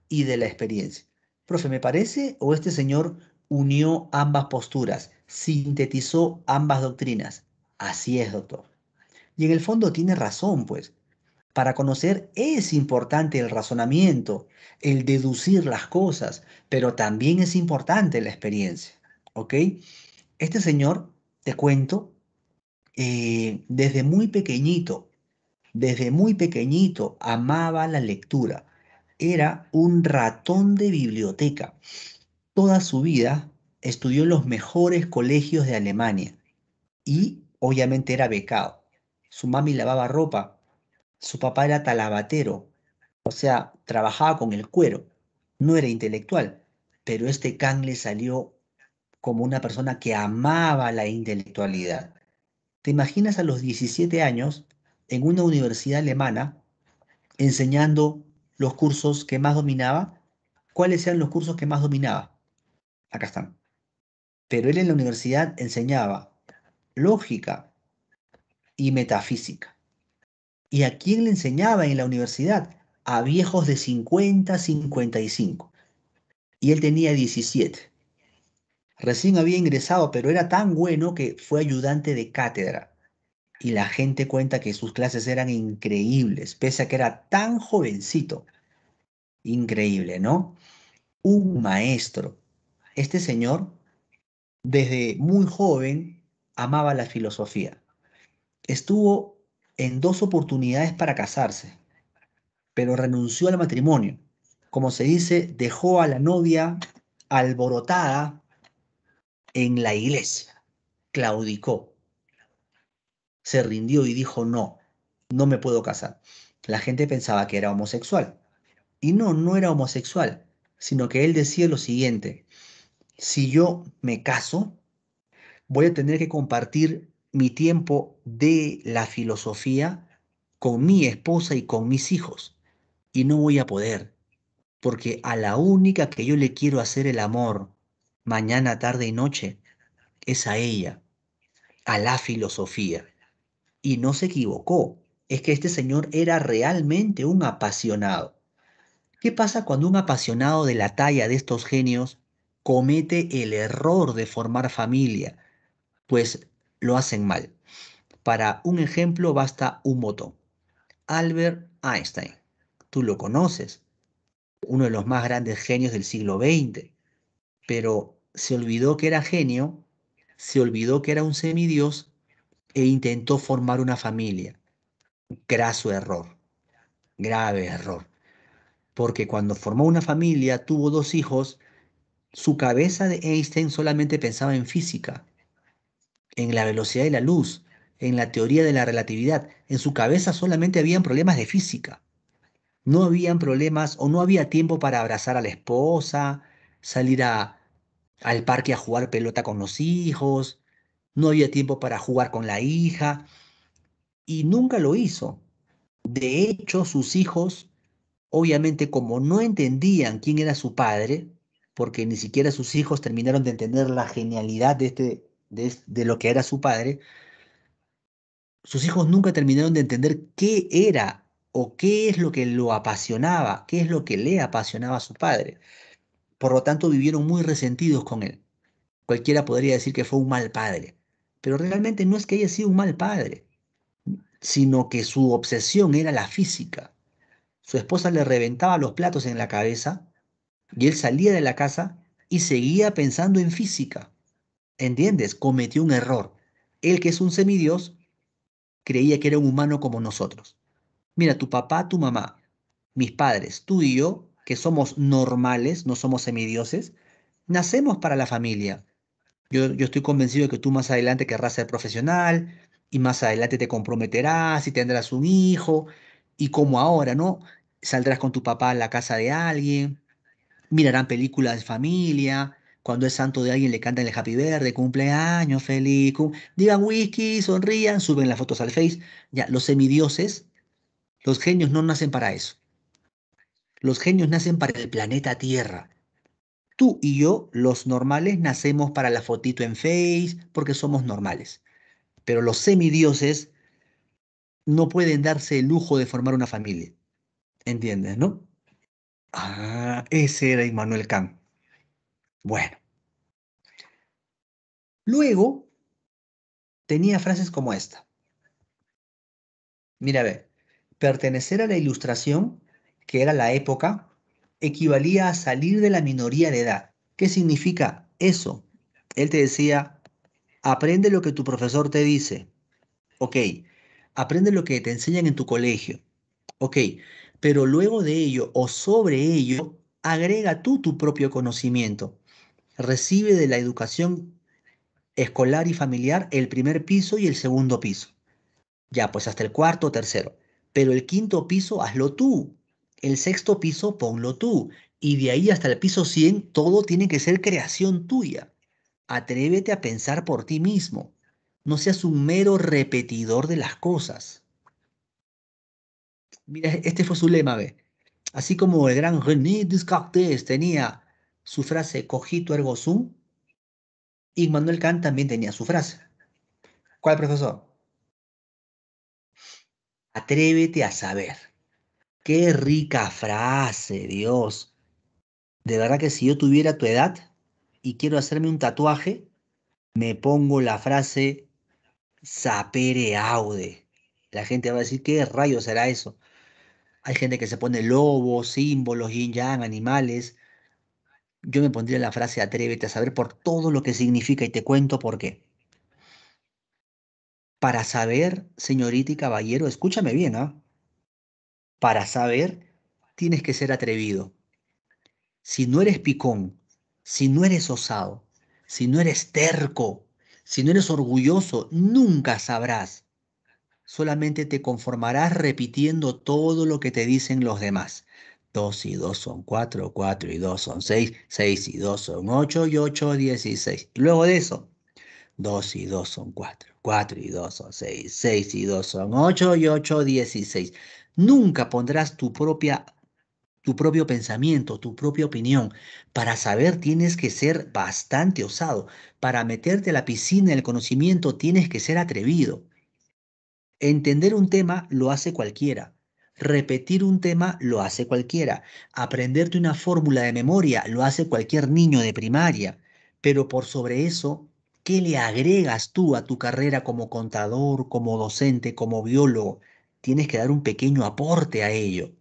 y de la experiencia. Profe, ¿me parece? ¿O este señor unió ambas posturas, sintetizó ambas doctrinas? Así es, doctor. Y en el fondo tiene razón, pues. Para conocer es importante el razonamiento, el deducir las cosas, pero también es importante la experiencia. ¿Ok? Este señor, te cuento, eh, desde muy pequeñito, desde muy pequeñito amaba la lectura era un ratón de biblioteca. Toda su vida estudió en los mejores colegios de Alemania y obviamente era becado. Su mami lavaba ropa, su papá era talabatero, o sea, trabajaba con el cuero, no era intelectual, pero este Kang le salió como una persona que amaba la intelectualidad. ¿Te imaginas a los 17 años en una universidad alemana enseñando los cursos que más dominaba, cuáles eran los cursos que más dominaba. Acá están. Pero él en la universidad enseñaba lógica y metafísica. ¿Y a quién le enseñaba en la universidad? A viejos de 50, 55. Y él tenía 17. Recién había ingresado, pero era tan bueno que fue ayudante de cátedra y la gente cuenta que sus clases eran increíbles, pese a que era tan jovencito. Increíble, ¿no? Un maestro. Este señor, desde muy joven, amaba la filosofía. Estuvo en dos oportunidades para casarse, pero renunció al matrimonio. Como se dice, dejó a la novia alborotada en la iglesia, claudicó se rindió y dijo, no, no me puedo casar. La gente pensaba que era homosexual. Y no, no era homosexual, sino que él decía lo siguiente, si yo me caso, voy a tener que compartir mi tiempo de la filosofía con mi esposa y con mis hijos. Y no voy a poder, porque a la única que yo le quiero hacer el amor mañana, tarde y noche es a ella, a la filosofía y no se equivocó. Es que este señor era realmente un apasionado. ¿Qué pasa cuando un apasionado de la talla de estos genios comete el error de formar familia? Pues lo hacen mal. Para un ejemplo basta un botón. Albert Einstein, tú lo conoces, uno de los más grandes genios del siglo XX, pero se olvidó que era genio, se olvidó que era un semidios e intentó formar una familia. Graso error, grave error. Porque cuando formó una familia, tuvo dos hijos, su cabeza de Einstein solamente pensaba en física, en la velocidad de la luz, en la teoría de la relatividad. En su cabeza solamente habían problemas de física. No habían problemas o no había tiempo para abrazar a la esposa, salir al parque a jugar pelota con los hijos, no había tiempo para jugar con la hija y nunca lo hizo. De hecho, sus hijos, obviamente como no entendían quién era su padre, porque ni siquiera sus hijos terminaron de entender la genialidad de, este, lo que era su padre, sus hijos nunca terminaron de entender qué era o qué es lo que lo apasionaba, qué es lo que le apasionaba a su padre. Por lo tanto, vivieron muy resentidos con él. Cualquiera podría decir que fue un mal padre pero realmente no es que haya sido un mal padre, sino que su obsesión era la física. Su esposa le reventaba los platos en la cabeza y él salía de la casa y seguía pensando en física. ¿Entiendes? Cometió un error. Él que es un semidios creía que era un humano como nosotros. Mira, tu papá, tu mamá, mis padres, tú y yo, que somos normales, no somos semidioses, nacemos para la familia, yo, estoy convencido de que tú más adelante querrás ser profesional y más adelante te comprometerás y tendrás un hijo y como ahora, ¿no? Saldrás con tu papá a la casa de alguien, mirarán películas de familia, cuando es santo de alguien le cantan el happy verde, cumpleaños, feliz, digan whisky, sonrían, suben las fotos al Face. Ya, los semidioses, los genios no nacen para eso. Los genios nacen para el planeta Tierra. Tú y yo, los normales, nacemos para la fotito en Face porque somos normales. Pero los semidioses no pueden darse el lujo de formar una familia. ¿Entiendes, no? Ah, ese era Immanuel Kant. Bueno. Luego, tenía frases como esta. Mira, a ver, pertenecer a la ilustración, que era la época, equivalía a salir de la minoría de edad. ¿Qué significa eso? Él te decía, aprende lo que tu profesor te dice. Ok, aprende lo que te enseñan en tu colegio. Ok, pero luego de ello o sobre ello, agrega tú tu propio conocimiento. Recibe de la educación escolar y familiar el primer piso y el segundo piso. Ya, pues hasta el cuarto o tercero. Pero el quinto piso, hazlo tú. El sexto piso ponlo tú. Y de ahí hasta el piso 100, todo tiene que ser creación tuya. Atrévete a pensar por ti mismo. No seas un mero repetidor de las cosas. Mira, este fue su lema, Así como el gran René Descartes tenía su frase cogito ergo sum, y Manuel Kant también tenía su frase. ¿Cuál, profesor? Atrévete a saber. Qué rica frase, Dios. De verdad que si yo tuviera tu edad y quiero hacerme un tatuaje, me pongo la frase sapere aude. La gente va a decir, ¿qué rayo será eso? Hay gente que se pone lobos, símbolos, yin yang, animales. Yo me pondría la frase atrévete a saber por todo lo que significa y te cuento por qué. Para saber, señorita y caballero, escúchame bien, ¿ah? Para saber, tienes que ser atrevido. Si no eres picón, si no eres osado, si no eres terco, si no eres orgulloso, nunca sabrás. Solamente te conformarás repitiendo todo lo que te dicen los demás. 2 y 2 son 4, 4 y 2 son 6, 6 y 2 son 8 y 8, 16. luego de eso, 2 y 2 son 4, 4 y 2 son 6, 6 y 2 son 8 y 8, 16. Nunca pondrás tu propia tu propio pensamiento, tu propia opinión. Para saber tienes que ser bastante osado. Para meterte a la piscina del conocimiento tienes que ser atrevido. Entender un tema lo hace cualquiera. Repetir un tema lo hace cualquiera. Aprenderte una fórmula de memoria lo hace cualquier niño de primaria. Pero por sobre eso, ¿qué le agregas tú a tu carrera como contador, como docente, como biólogo? tienes que dar un pequeño aporte a ello.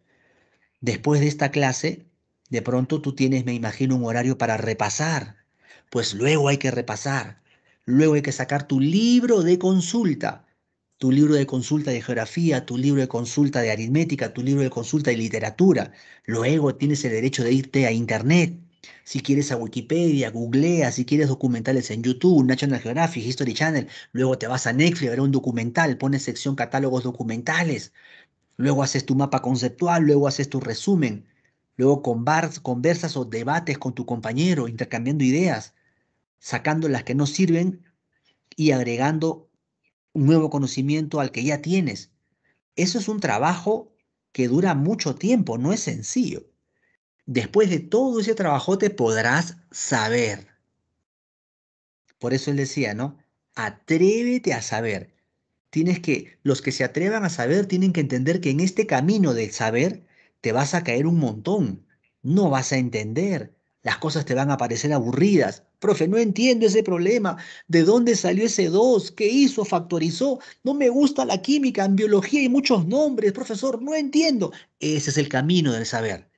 Después de esta clase, de pronto tú tienes, me imagino, un horario para repasar. Pues luego hay que repasar. Luego hay que sacar tu libro de consulta. Tu libro de consulta de geografía, tu libro de consulta de aritmética, tu libro de consulta de literatura. Luego tienes el derecho de irte a internet si quieres a Wikipedia, googlea, si quieres documentales en YouTube, National Geographic, History Channel, luego te vas a Netflix a ver un documental, pones sección catálogos documentales, luego haces tu mapa conceptual, luego haces tu resumen, luego conversas o debates con tu compañero, intercambiando ideas, sacando las que no sirven y agregando un nuevo conocimiento al que ya tienes. Eso es un trabajo que dura mucho tiempo, no es sencillo después de todo ese trabajo te podrás saber. Por eso él decía, ¿no? Atrévete a saber. Tienes que, los que se atrevan a saber tienen que entender que en este camino del saber te vas a caer un montón. No vas a entender. Las cosas te van a parecer aburridas. Profe, no entiendo ese problema. ¿De dónde salió ese 2? ¿Qué hizo? ¿Factorizó? No me gusta la química, en biología y muchos nombres. Profesor, no entiendo. Ese es el camino del saber.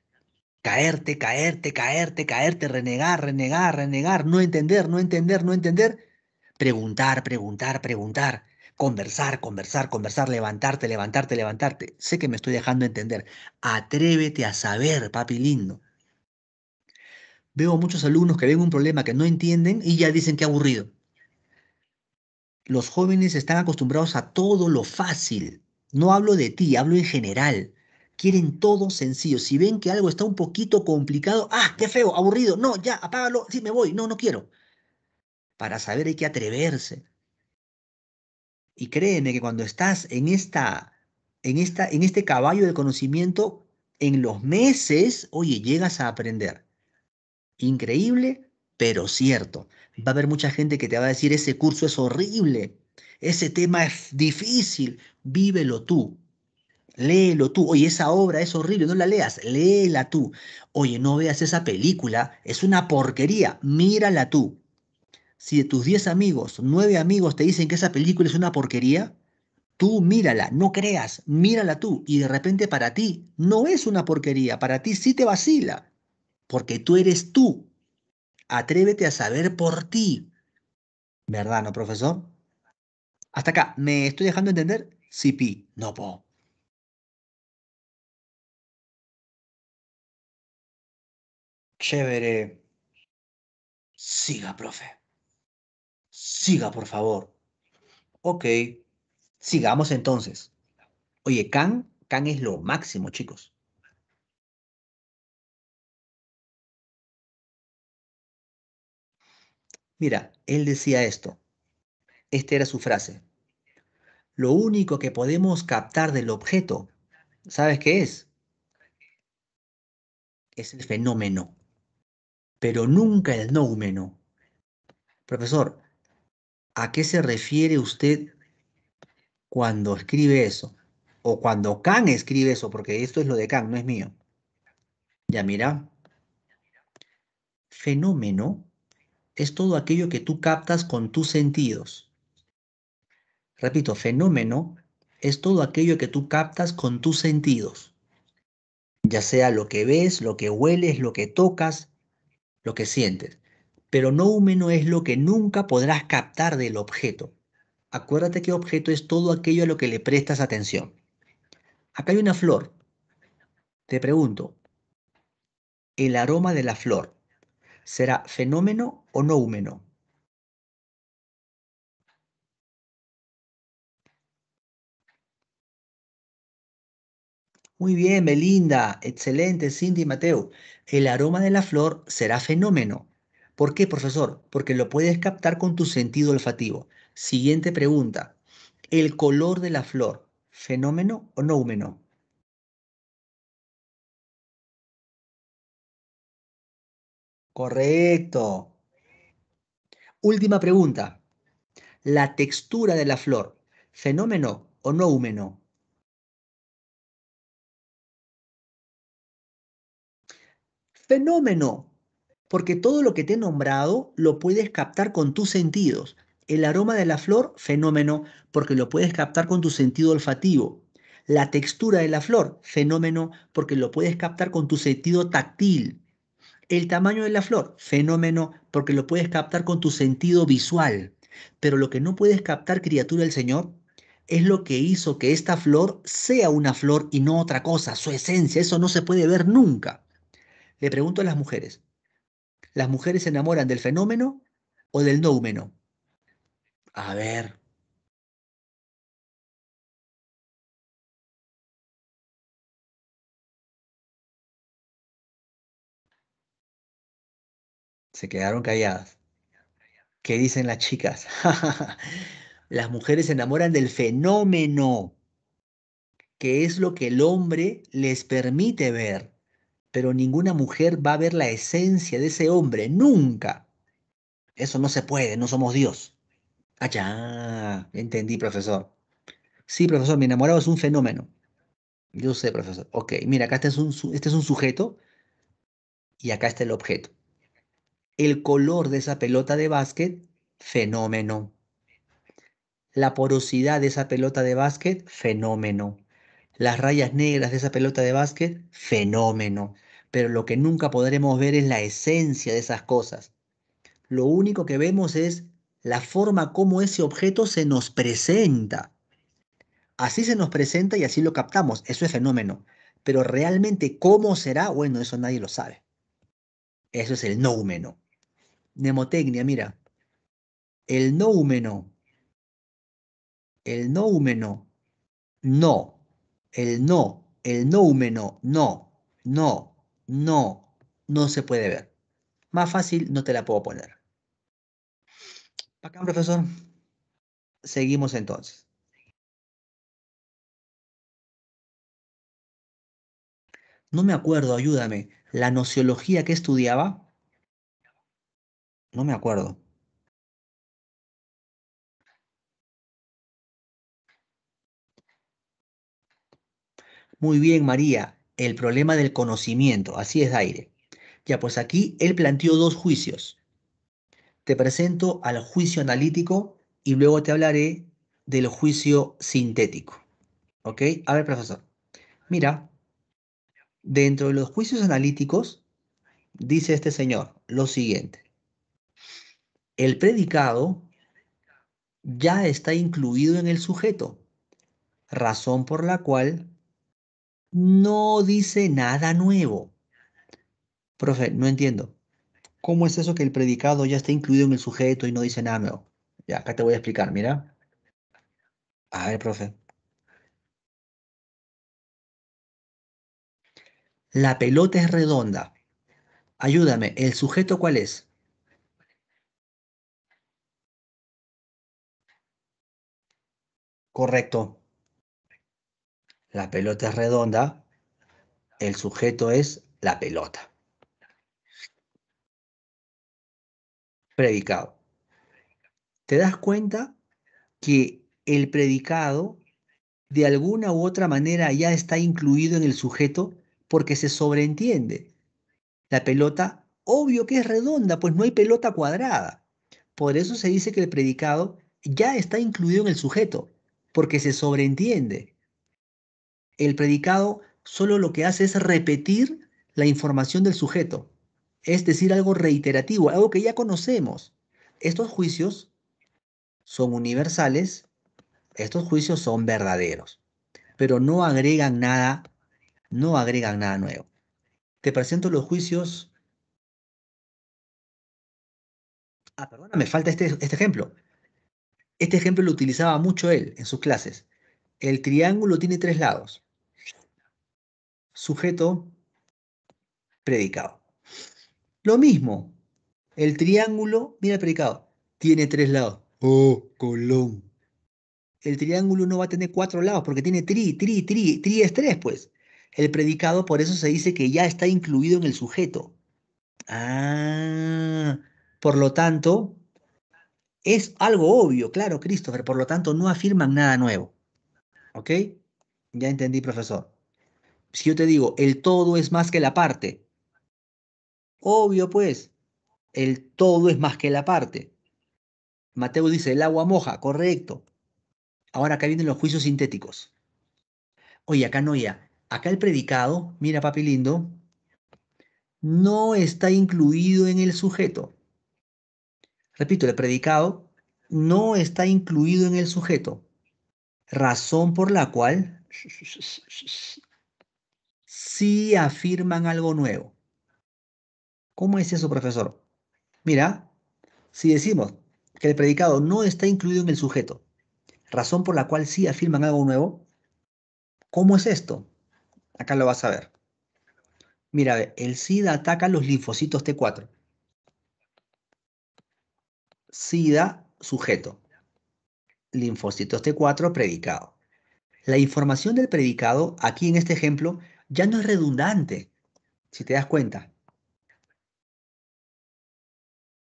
Caerte, caerte, caerte, caerte, renegar, renegar, renegar, no entender, no entender, no entender. Preguntar, preguntar, preguntar. Conversar, conversar, conversar, levantarte, levantarte, levantarte. Sé que me estoy dejando entender. Atrévete a saber, papi lindo. Veo muchos alumnos que ven un problema que no entienden y ya dicen que aburrido. Los jóvenes están acostumbrados a todo lo fácil. No hablo de ti, hablo en general. Quieren todo sencillo. Si ven que algo está un poquito complicado, ah, qué feo, aburrido, no, ya, apágalo, sí, me voy, no, no quiero. Para saber hay que atreverse. Y créeme que cuando estás en esta, en esta, en este caballo de conocimiento, en los meses, oye, llegas a aprender. Increíble, pero cierto. Va a haber mucha gente que te va a decir, ese curso es horrible, ese tema es difícil, vívelo tú léelo tú. Oye, esa obra es horrible, no la leas, léela tú. Oye, no veas esa película, es una porquería, mírala tú. Si de tus 10 amigos, 9 amigos te dicen que esa película es una porquería, tú mírala, no creas, mírala tú. Y de repente para ti no es una porquería, para ti sí te vacila, porque tú eres tú. Atrévete a saber por ti. ¿Verdad, no, profesor? Hasta acá, ¿me estoy dejando entender? Sí, pi, no, po. Chévere. Siga, profe. Siga, por favor. Ok. Sigamos entonces. Oye, Can, Can es lo máximo, chicos. Mira, él decía esto. Esta era su frase. Lo único que podemos captar del objeto, ¿sabes qué es? Es el fenómeno pero nunca el noumeno. Profesor, ¿a qué se refiere usted cuando escribe eso? O cuando Kant escribe eso, porque esto es lo de Kant, no es mío. Ya mira. Fenómeno es todo aquello que tú captas con tus sentidos. Repito, fenómeno es todo aquello que tú captas con tus sentidos. Ya sea lo que ves, lo que hueles, lo que tocas, lo que sientes, pero no húmeno es lo que nunca podrás captar del objeto. Acuérdate que objeto es todo aquello a lo que le prestas atención. Acá hay una flor. Te pregunto, ¿el aroma de la flor será fenómeno o no húmeno? Muy bien, Belinda. Excelente, Cindy y Mateo el aroma de la flor será fenómeno. ¿Por qué, profesor? Porque lo puedes captar con tu sentido olfativo. Siguiente pregunta. ¿El color de la flor, fenómeno o no húmeno? Correcto. Última pregunta. ¿La textura de la flor, fenómeno o no húmeno? Fenómeno, porque todo lo que te he nombrado lo puedes captar con tus sentidos. El aroma de la flor, fenómeno, porque lo puedes captar con tu sentido olfativo. La textura de la flor, fenómeno, porque lo puedes captar con tu sentido táctil. El tamaño de la flor, fenómeno, porque lo puedes captar con tu sentido visual. Pero lo que no puedes captar, criatura del Señor, es lo que hizo que esta flor sea una flor y no otra cosa, su esencia, eso no se puede ver nunca. Le pregunto a las mujeres. ¿Las mujeres se enamoran del fenómeno o del noumeno? A ver. Se quedaron calladas. ¿Qué dicen las chicas? (laughs) las mujeres se enamoran del fenómeno, que es lo que el hombre les permite ver pero ninguna mujer va a ver la esencia de ese hombre, nunca. Eso no se puede, no somos Dios. Ah, ya, entendí, profesor. Sí, profesor, mi enamorado es un fenómeno. Yo sé, profesor. Ok, mira, acá este es un, este es un sujeto y acá está el objeto. El color de esa pelota de básquet, fenómeno. La porosidad de esa pelota de básquet, fenómeno las rayas negras de esa pelota de básquet, fenómeno. Pero lo que nunca podremos ver es la esencia de esas cosas. Lo único que vemos es la forma como ese objeto se nos presenta. Así se nos presenta y así lo captamos. Eso es fenómeno. Pero realmente cómo será, bueno, eso nadie lo sabe. Eso es el noumeno. Nemotecnia, mira. El noumeno. El noumeno. No. El no, el noumeno, no, no, no, no se puede ver. Más fácil no te la puedo poner. Pacán, profesor. Seguimos entonces. No me acuerdo, ayúdame. La nociología que estudiaba. No me acuerdo. Muy bien, María, el problema del conocimiento, así es, aire. Ya, pues aquí él planteó dos juicios. Te presento al juicio analítico y luego te hablaré del juicio sintético. ¿Ok? A ver, profesor. Mira, dentro de los juicios analíticos, dice este señor lo siguiente. El predicado ya está incluido en el sujeto, razón por la cual no dice nada nuevo. Profe, no entiendo. ¿Cómo es eso que el predicado ya está incluido en el sujeto y no dice nada nuevo? Ya, acá te voy a explicar, mira. A ver, profe. La pelota es redonda. Ayúdame, ¿el sujeto cuál es? Correcto la pelota es redonda, el sujeto es la pelota. Predicado. ¿Te das cuenta que el predicado de alguna u otra manera ya está incluido en el sujeto porque se sobreentiende? La pelota, obvio que es redonda, pues no hay pelota cuadrada. Por eso se dice que el predicado ya está incluido en el sujeto, porque se sobreentiende el predicado solo lo que hace es repetir la información del sujeto, es decir, algo reiterativo, algo que ya conocemos. Estos juicios son universales, estos juicios son verdaderos, pero no agregan nada, no agregan nada nuevo. Te presento los juicios. Ah, perdona, me falta este, este ejemplo. Este ejemplo lo utilizaba mucho él en sus clases. El triángulo tiene tres lados sujeto, predicado. Lo mismo, el triángulo, mira el predicado, tiene tres lados. Oh, Colón. El triángulo no va a tener cuatro lados porque tiene tri, tri, tri, tri es tres, pues. El predicado, por eso se dice que ya está incluido en el sujeto. Ah, por lo tanto, es algo obvio, claro, Christopher, por lo tanto no afirman nada nuevo. ¿Ok? Ya entendí, profesor si yo te digo, el todo es más que la parte, obvio pues, el todo es más que la parte. Mateo dice, el agua moja, correcto. Ahora acá vienen los juicios sintéticos. Oye, acá no ya. Acá el predicado, mira papi lindo, no está incluido en el sujeto. Repito, el predicado no está incluido en el sujeto. Razón por la cual si afirman algo nuevo. ¿Cómo es eso, profesor? Mira, si decimos que el predicado no está incluido en el sujeto, razón por la cual sí afirman algo nuevo, ¿cómo es esto? Acá lo vas a ver. Mira, el SIDA ataca los linfocitos T4. SIDA sujeto. Linfocitos T4 predicado. La información del predicado, aquí en este ejemplo, ya no es redundante, si te das cuenta.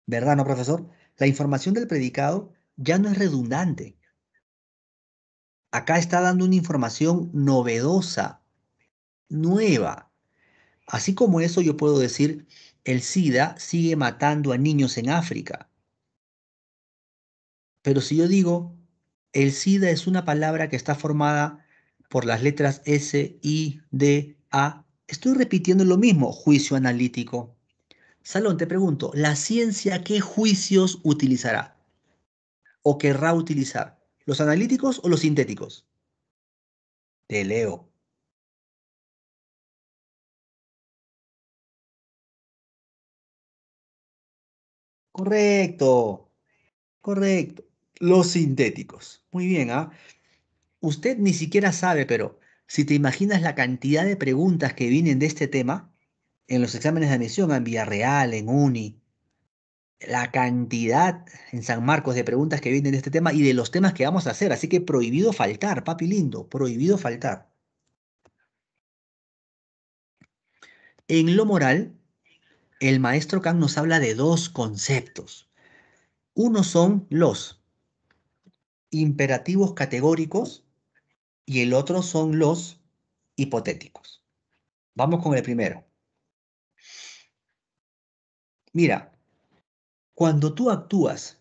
¿Verdad, no, profesor? La información del predicado ya no es redundante. Acá está dando una información novedosa, nueva. Así como eso yo puedo decir, el SIDA sigue matando a niños en África. Pero si yo digo, el SIDA es una palabra que está formada por las letras S, I, D, A, estoy repitiendo lo mismo, juicio analítico. Salón, te pregunto, ¿la ciencia qué juicios utilizará o querrá utilizar? ¿Los analíticos o los sintéticos? Te leo. Correcto, correcto. Los sintéticos. Muy bien, ¿ah? Usted ni siquiera sabe, pero si te imaginas la cantidad de preguntas que vienen de este tema, en los exámenes de admisión en Villarreal, en Uni, la cantidad en San Marcos de preguntas que vienen de este tema y de los temas que vamos a hacer. Así que prohibido faltar, papi lindo, prohibido faltar. En lo moral, el maestro Kant nos habla de dos conceptos. Uno son los imperativos categóricos y el otro son los hipotéticos. Vamos con el primero. Mira, cuando tú actúas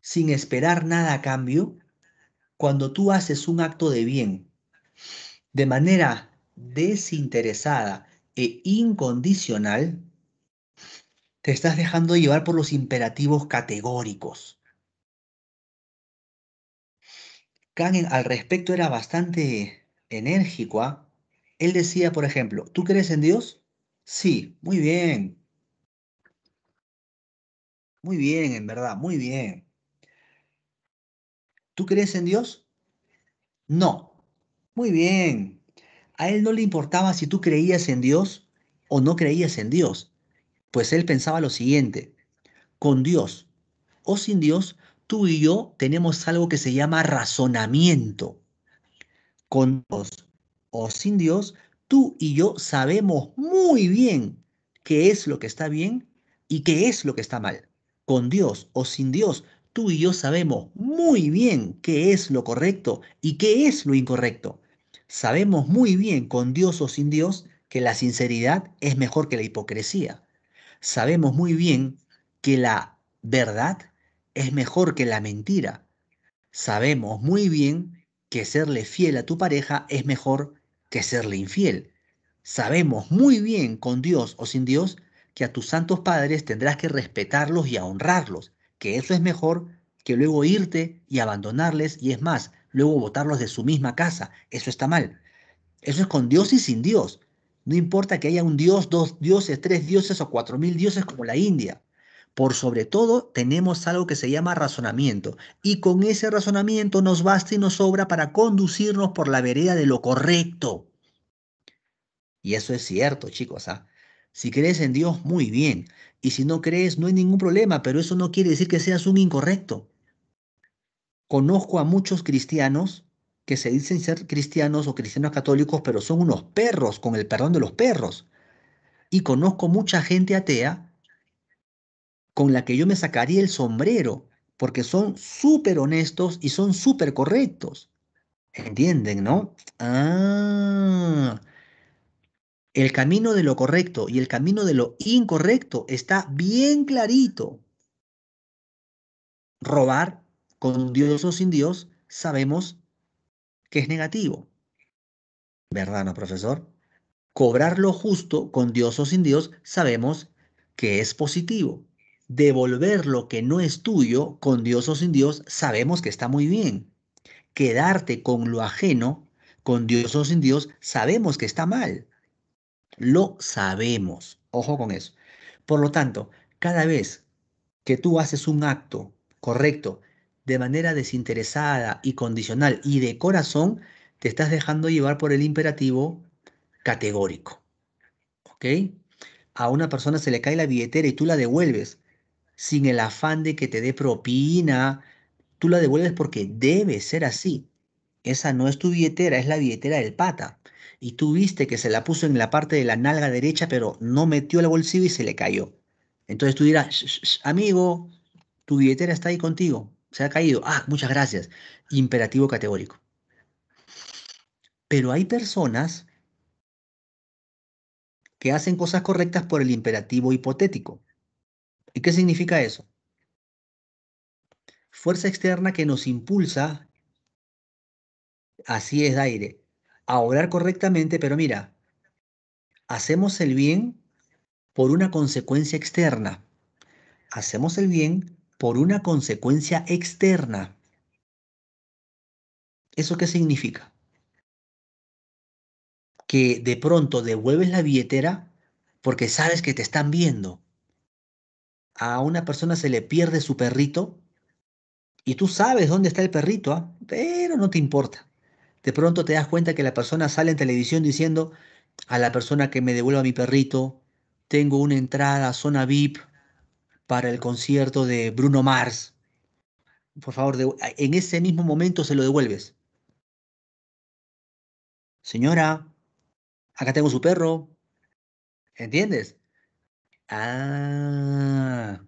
sin esperar nada a cambio, cuando tú haces un acto de bien de manera desinteresada e incondicional, te estás dejando llevar por los imperativos categóricos. Kangen al respecto era bastante enérgico. ¿ah? Él decía, por ejemplo, ¿tú crees en Dios? Sí, muy bien. Muy bien, en verdad, muy bien. ¿Tú crees en Dios? No. Muy bien. A él no le importaba si tú creías en Dios o no creías en Dios, pues él pensaba lo siguiente, con Dios o sin Dios, tú y yo tenemos algo que se llama razonamiento. Con Dios o sin Dios, tú y yo sabemos muy bien qué es lo que está bien y qué es lo que está mal. Con Dios o sin Dios, tú y yo sabemos muy bien qué es lo correcto y qué es lo incorrecto. Sabemos muy bien, con Dios o sin Dios, que la sinceridad es mejor que la hipocresía. Sabemos muy bien que la verdad es mejor que la mentira. Sabemos muy bien que serle fiel a tu pareja es mejor que serle infiel. Sabemos muy bien, con Dios o sin Dios, que a tus santos padres tendrás que respetarlos y honrarlos, que eso es mejor que luego irte y abandonarles y es más, luego botarlos de su misma casa. Eso está mal. Eso es con Dios y sin Dios. No importa que haya un Dios, dos dioses, tres dioses o cuatro mil dioses como la India. Por sobre todo, tenemos algo que se llama razonamiento. Y con ese razonamiento nos basta y nos sobra para conducirnos por la vereda de lo correcto. Y eso es cierto, chicos. ¿ah? Si crees en Dios, muy bien. Y si no crees, no hay ningún problema, pero eso no quiere decir que seas un incorrecto. Conozco a muchos cristianos que se dicen ser cristianos o cristianos católicos, pero son unos perros, con el perdón de los perros. Y conozco mucha gente atea con la que yo me sacaría el sombrero, porque son súper honestos y son súper correctos. ¿Entienden, no? Ah, el camino de lo correcto y el camino de lo incorrecto está bien clarito. Robar con Dios o sin Dios sabemos que es negativo. ¿Verdad, no, profesor? Cobrar lo justo con Dios o sin Dios sabemos que es positivo devolver lo que no es tuyo, con Dios o sin Dios, sabemos que está muy bien. Quedarte con lo ajeno, con Dios o sin Dios, sabemos que está mal. Lo sabemos. Ojo con eso. Por lo tanto, cada vez que tú haces un acto correcto, de manera desinteresada y condicional y de corazón, te estás dejando llevar por el imperativo categórico. ¿Ok? A una persona se le cae la billetera y tú la devuelves sin el afán de que te dé propina. Tú la devuelves porque debe ser así. Esa no es tu billetera, es la billetera del pata. Y tú viste que se la puso en la parte de la nalga derecha, pero no metió el bolsillo y se le cayó. Entonces tú dirás, amigo, tu billetera está ahí contigo, se ha caído. Ah, muchas gracias. Imperativo categórico. Pero hay personas que hacen cosas correctas por el imperativo hipotético. ¿Y qué significa eso? Fuerza externa que nos impulsa, así es aire, a orar correctamente, pero mira, hacemos el bien por una consecuencia externa. Hacemos el bien por una consecuencia externa. ¿Eso qué significa? Que de pronto devuelves la billetera porque sabes que te están viendo a una persona se le pierde su perrito y tú sabes dónde está el perrito, ¿ah? pero no te importa. De pronto te das cuenta que la persona sale en televisión diciendo a la persona que me devuelva mi perrito, tengo una entrada a zona VIP para el concierto de Bruno Mars. Por favor, en ese mismo momento se lo devuelves. Señora, acá tengo su perro. ¿Entiendes? Ah,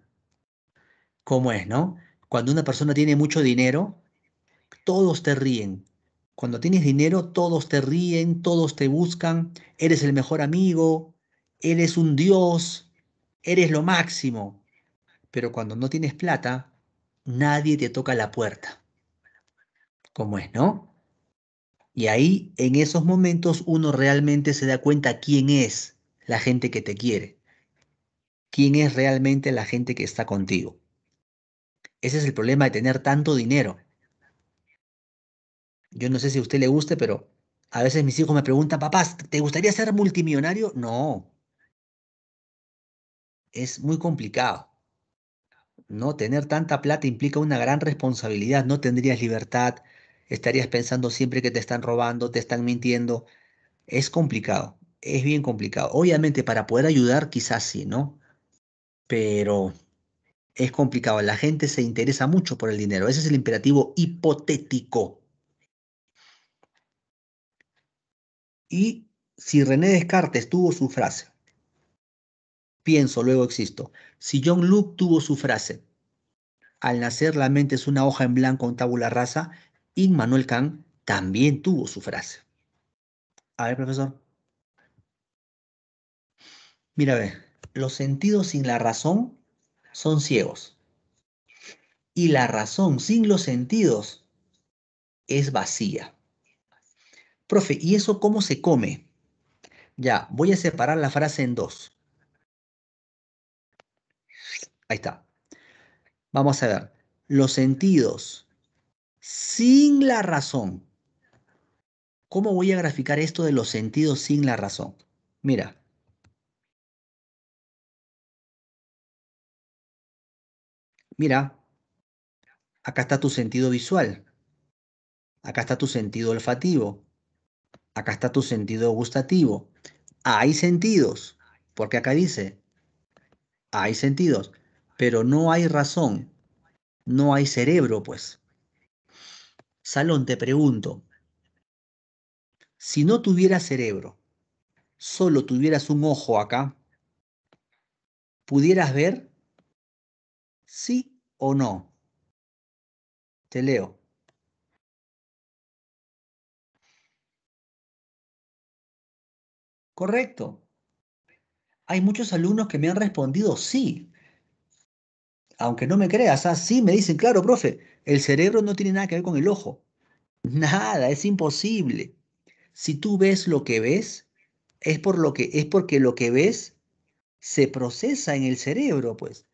¿cómo es, no? Cuando una persona tiene mucho dinero, todos te ríen. Cuando tienes dinero, todos te ríen, todos te buscan, eres el mejor amigo, eres un dios, eres lo máximo. Pero cuando no tienes plata, nadie te toca la puerta. ¿Cómo es, no? Y ahí, en esos momentos, uno realmente se da cuenta quién es la gente que te quiere quién es realmente la gente que está contigo. Ese es el problema de tener tanto dinero. Yo no sé si a usted le guste, pero a veces mis hijos me preguntan, papás, ¿te gustaría ser multimillonario? No. Es muy complicado. No tener tanta plata implica una gran responsabilidad. No tendrías libertad. Estarías pensando siempre que te están robando, te están mintiendo. Es complicado. Es bien complicado. Obviamente para poder ayudar, quizás sí, ¿no? pero es complicado. La gente se interesa mucho por el dinero. Ese es el imperativo hipotético. Y si René Descartes tuvo su frase, pienso, luego existo. Si John Luke tuvo su frase, al nacer la mente es una hoja en blanco en tabula rasa, y Manuel Kant también tuvo su frase. A ver, profesor. Mira, a ver los sentidos sin la razón son ciegos. Y la razón sin los sentidos es vacía. Profe, ¿y eso cómo se come? Ya, voy a separar la frase en dos. Ahí está. Vamos a ver. Los sentidos sin la razón. ¿Cómo voy a graficar esto de los sentidos sin la razón? Mira, mira, acá está tu sentido visual, acá está tu sentido olfativo, acá está tu sentido gustativo. Hay sentidos, porque acá dice, hay sentidos, pero no hay razón, no hay cerebro, pues. Salón, te pregunto, si no tuvieras cerebro, solo tuvieras un ojo acá, ¿pudieras ver? ¿Sí o no? Te leo. Correcto. Hay muchos alumnos que me han respondido sí. Aunque no me creas, así ¿ah? sí me dicen, claro, profe, el cerebro no tiene nada que ver con el ojo. Nada, es imposible. Si tú ves lo que ves, es, por lo que, es porque lo que ves se procesa en el cerebro, pues.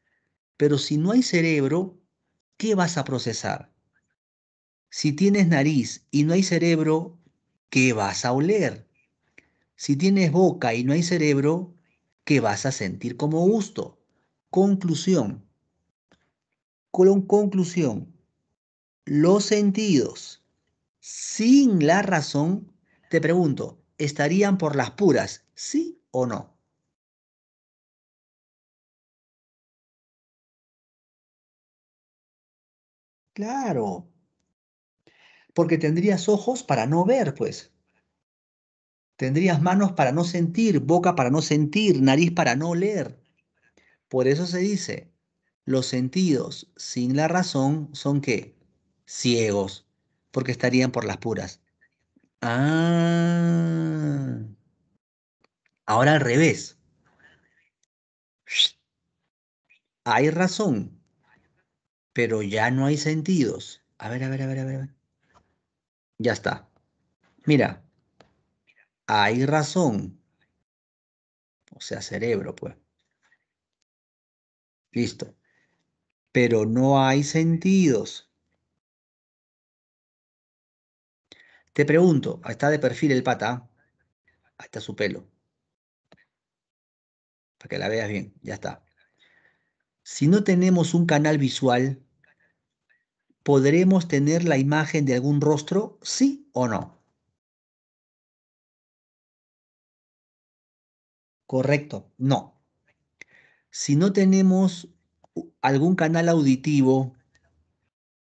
Pero si no hay cerebro, ¿qué vas a procesar? Si tienes nariz y no hay cerebro, ¿qué vas a oler? Si tienes boca y no hay cerebro, ¿qué vas a sentir como gusto? Conclusión. Con conclusión, los sentidos sin la razón, te pregunto, ¿estarían por las puras, sí o no? Claro. Porque tendrías ojos para no ver, pues. Tendrías manos para no sentir, boca para no sentir, nariz para no leer. Por eso se dice, los sentidos sin la razón son qué? Ciegos, porque estarían por las puras. Ah. Ahora al revés. Hay razón, pero ya no hay sentidos. A ver, a ver, a ver, a ver. Ya está. Mira, hay razón. O sea, cerebro, pues. Listo. Pero no hay sentidos. Te pregunto, está de perfil el pata. Ahí está su pelo. Para que la veas bien, ya está. Si no tenemos un canal visual, ¿podremos tener la imagen de algún rostro, sí o no? Correcto, no. Si no tenemos algún canal auditivo,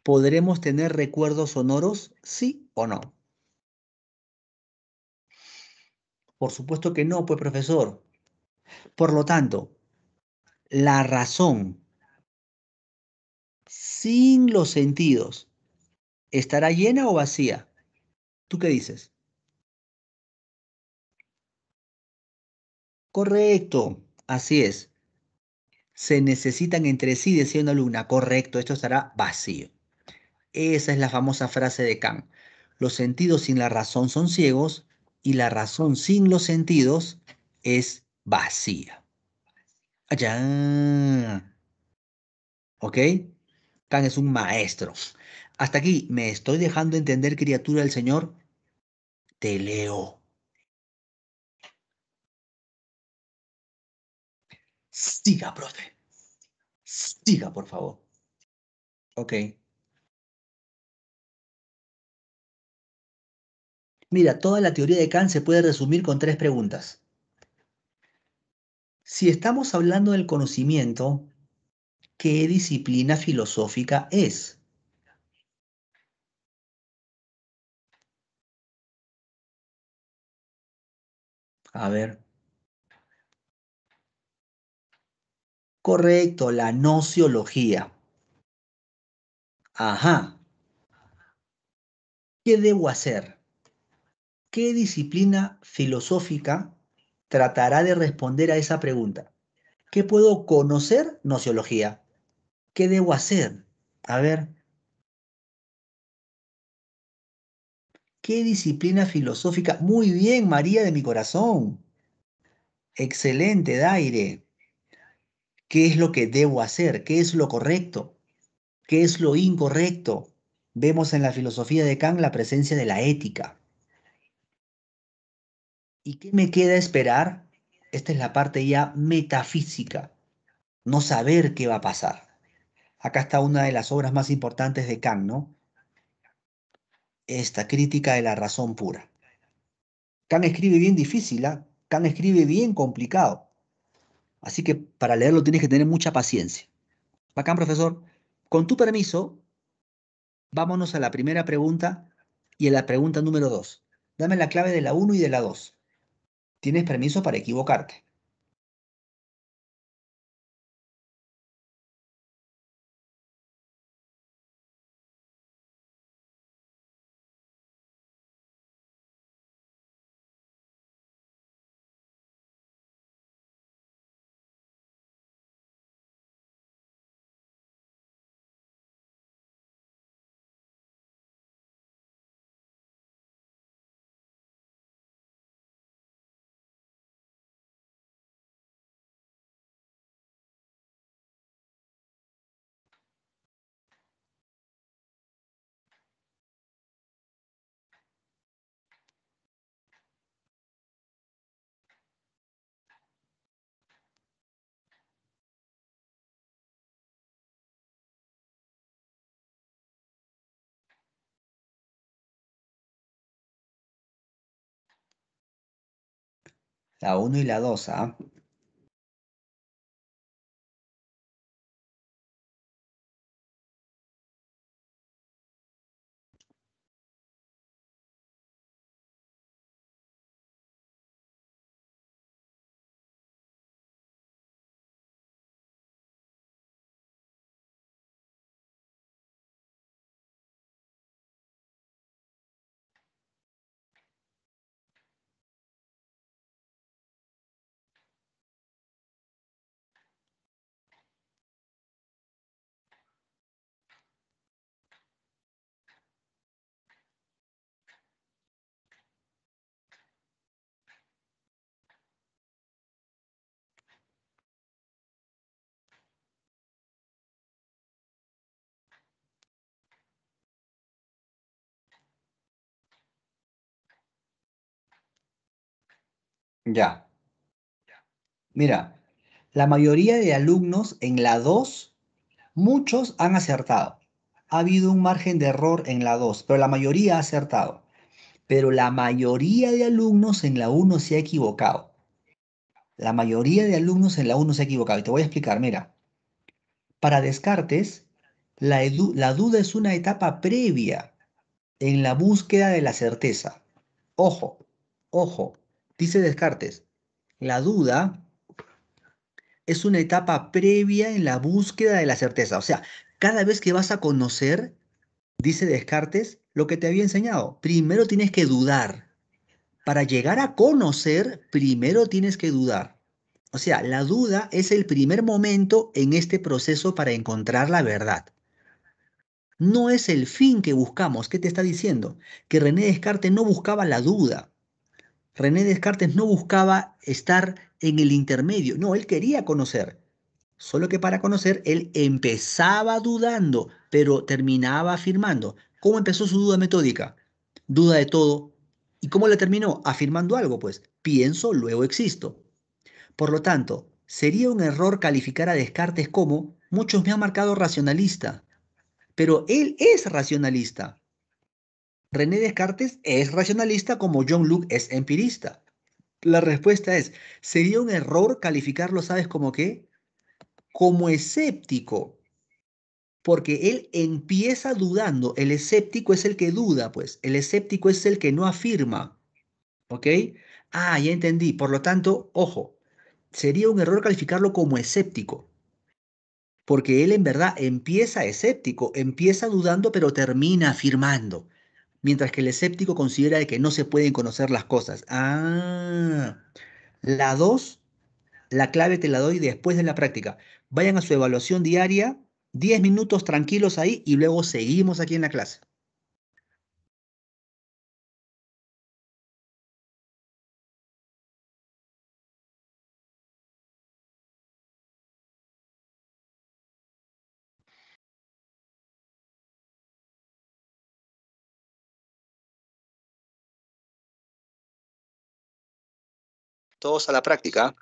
¿podremos tener recuerdos sonoros, sí o no? Por supuesto que no, pues profesor. Por lo tanto, la razón sin los sentidos estará llena o vacía? ¿Tú qué dices? Correcto, así es. Se necesitan entre sí, decía una alumna. Correcto, esto estará vacío. Esa es la famosa frase de Kant. Los sentidos sin la razón son ciegos y la razón sin los sentidos es vacía. Allá. ¿Ok? Khan es un maestro. Hasta aquí, ¿me estoy dejando entender, criatura del Señor? Te leo. Siga, profe. Siga, por favor. Ok. Mira, toda la teoría de Kant se puede resumir con tres preguntas. Si estamos hablando del conocimiento, ¿qué disciplina filosófica es? A ver. Correcto, la nociología. Ajá. ¿Qué debo hacer? ¿Qué disciplina filosófica tratará de responder a esa pregunta. ¿Qué puedo conocer? Nociología. ¿Qué debo hacer? A ver. ¿Qué disciplina filosófica? Muy bien, María de mi corazón. Excelente, Daire. ¿Qué es lo que debo hacer? ¿Qué es lo correcto? ¿Qué es lo incorrecto? Vemos en la filosofía de Kant la presencia de la ética. ¿Y qué me queda esperar? Esta es la parte ya metafísica, no saber qué va a pasar. Acá está una de las obras más importantes de Kant, ¿no? Esta crítica de la razón pura. Kant escribe bien difícil, ¿ah? Kant escribe bien complicado. Así que para leerlo tienes que tener mucha paciencia. Bacán, profesor. Con tu permiso, vámonos a la primera pregunta y a la pregunta número dos. Dame la clave de la 1 y de la 2 tienes permiso para equivocarte. La 1 y la 2, ¿ah? Ya. Mira, la mayoría de alumnos en la 2, muchos han acertado. Ha habido un margen de error en la 2, pero la mayoría ha acertado. Pero la mayoría de alumnos en la 1 se ha equivocado. La mayoría de alumnos en la 1 se ha equivocado. Y te voy a explicar, mira. Para Descartes, la, la duda es una etapa previa en la búsqueda de la certeza. Ojo, ojo, Dice Descartes, la duda es una etapa previa en la búsqueda de la certeza. O sea, cada vez que vas a conocer, dice Descartes, lo que te había enseñado, primero tienes que dudar. Para llegar a conocer, primero tienes que dudar. O sea, la duda es el primer momento en este proceso para encontrar la verdad. No es el fin que buscamos. ¿Qué te está diciendo? Que René Descartes no buscaba la duda, René Descartes no buscaba estar en el intermedio, no, él quería conocer. Solo que para conocer, él empezaba dudando, pero terminaba afirmando. ¿Cómo empezó su duda metódica? Duda de todo. ¿Y cómo la terminó? Afirmando algo, pues. Pienso, luego existo. Por lo tanto, sería un error calificar a Descartes como muchos me han marcado racionalista. Pero él es racionalista. René Descartes es racionalista como John Luke es empirista. La respuesta es, sería un error calificarlo, ¿sabes como qué? Como escéptico. Porque él empieza dudando. El escéptico es el que duda, pues. El escéptico es el que no afirma. ¿Ok? Ah, ya entendí. Por lo tanto, ojo, sería un error calificarlo como escéptico. Porque él en verdad empieza escéptico, empieza dudando, pero termina afirmando mientras que el escéptico considera que no se pueden conocer las cosas. Ah, la 2, la clave te la doy después de la práctica. Vayan a su evaluación diaria, 10 minutos tranquilos ahí y luego seguimos aquí en la clase. todos a la práctica,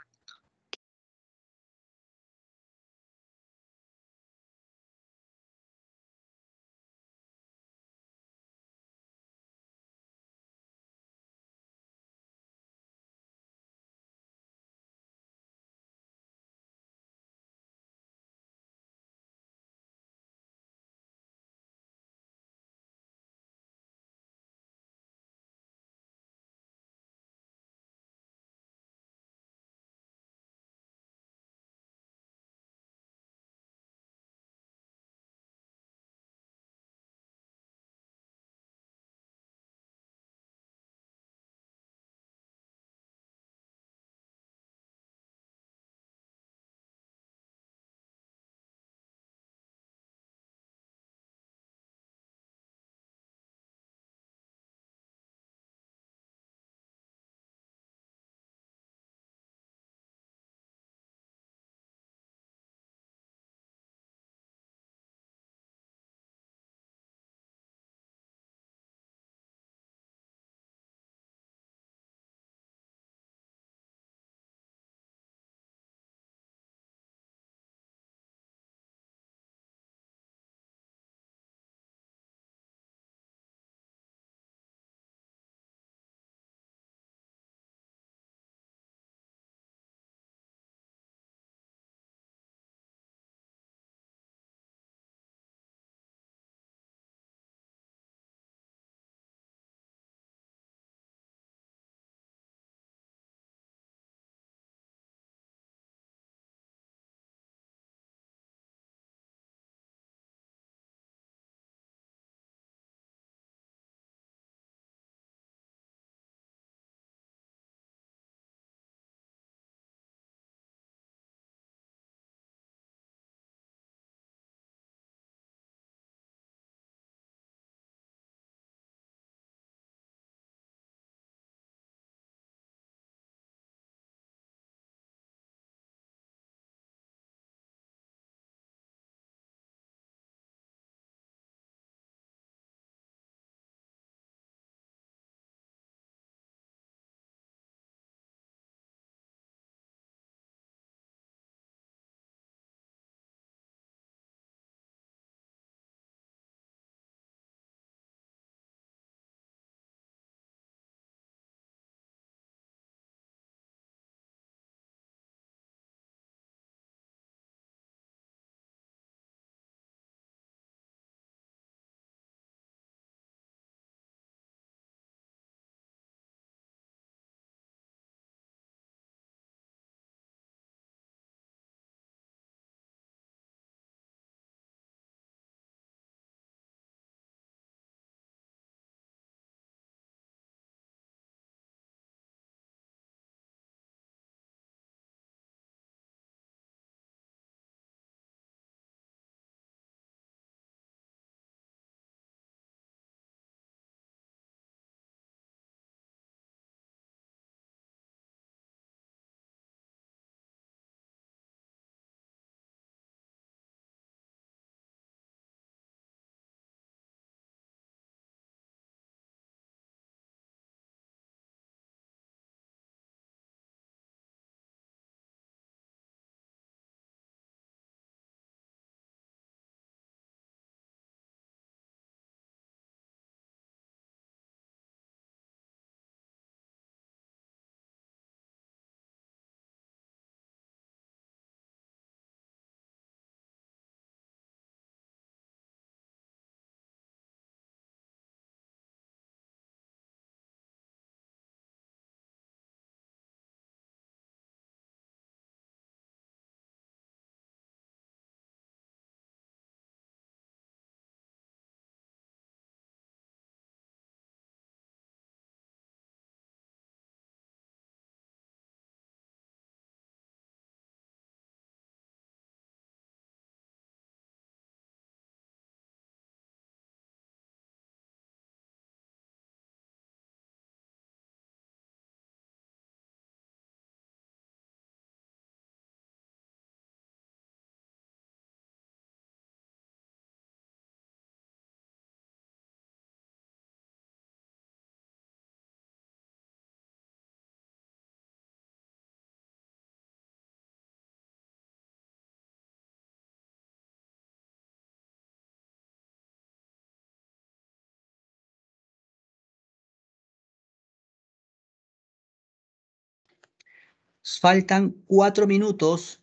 Faltan cuatro minutos.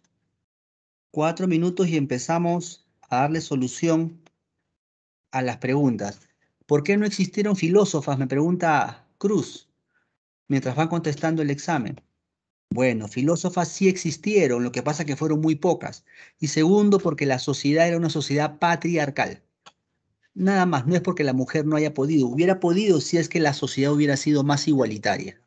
Cuatro minutos y empezamos a darle solución a las preguntas. ¿Por qué no existieron filósofas? Me pregunta Cruz, mientras van contestando el examen. Bueno, filósofas sí existieron, lo que pasa que fueron muy pocas. Y segundo, porque la sociedad era una sociedad patriarcal. Nada más, no es porque la mujer no haya podido. Hubiera podido si es que la sociedad hubiera sido más igualitaria.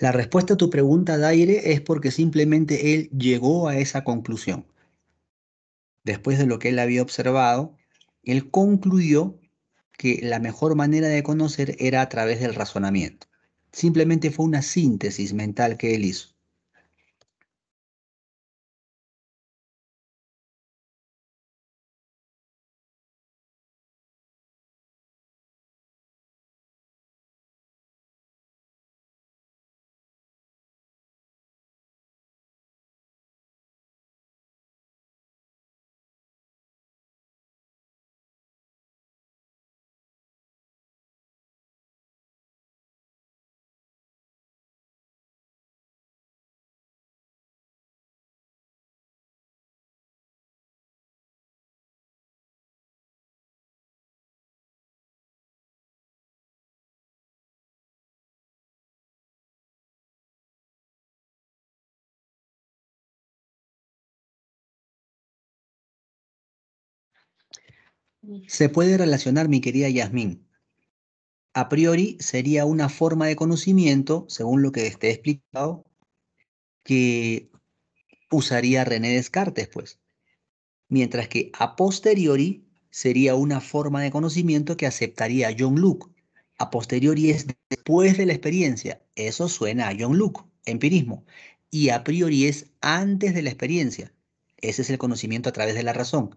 La respuesta a tu pregunta, Daire, es porque simplemente él llegó a esa conclusión. Después de lo que él había observado, él concluyó que la mejor manera de conocer era a través del razonamiento. Simplemente fue una síntesis mental que él hizo. Se puede relacionar, mi querida Yasmín. A priori sería una forma de conocimiento, según lo que esté explicado, que usaría René Descartes, pues. Mientras que a posteriori sería una forma de conocimiento que aceptaría John Luke. A posteriori es después de la experiencia. Eso suena a John Luke, empirismo. Y a priori es antes de la experiencia. Ese es el conocimiento a través de la razón.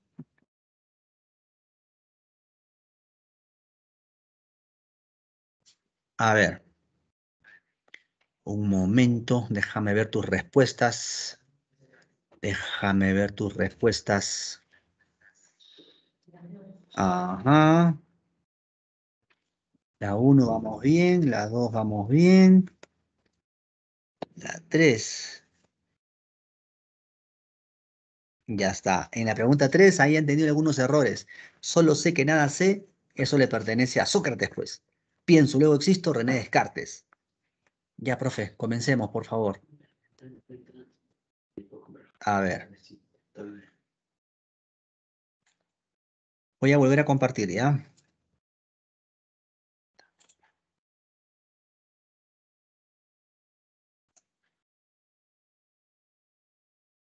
A ver. Un momento, déjame ver tus respuestas. Déjame ver tus respuestas. Ajá. La 1 vamos bien, la 2 vamos bien. La 3. Ya está. En la pregunta 3 ahí han tenido algunos errores. Solo sé que nada sé, eso le pertenece a Sócrates, pues. Pienso, luego existo, René ah. Descartes. Ya, profe, comencemos, por favor. A ver. Voy a volver a compartir, ¿ya?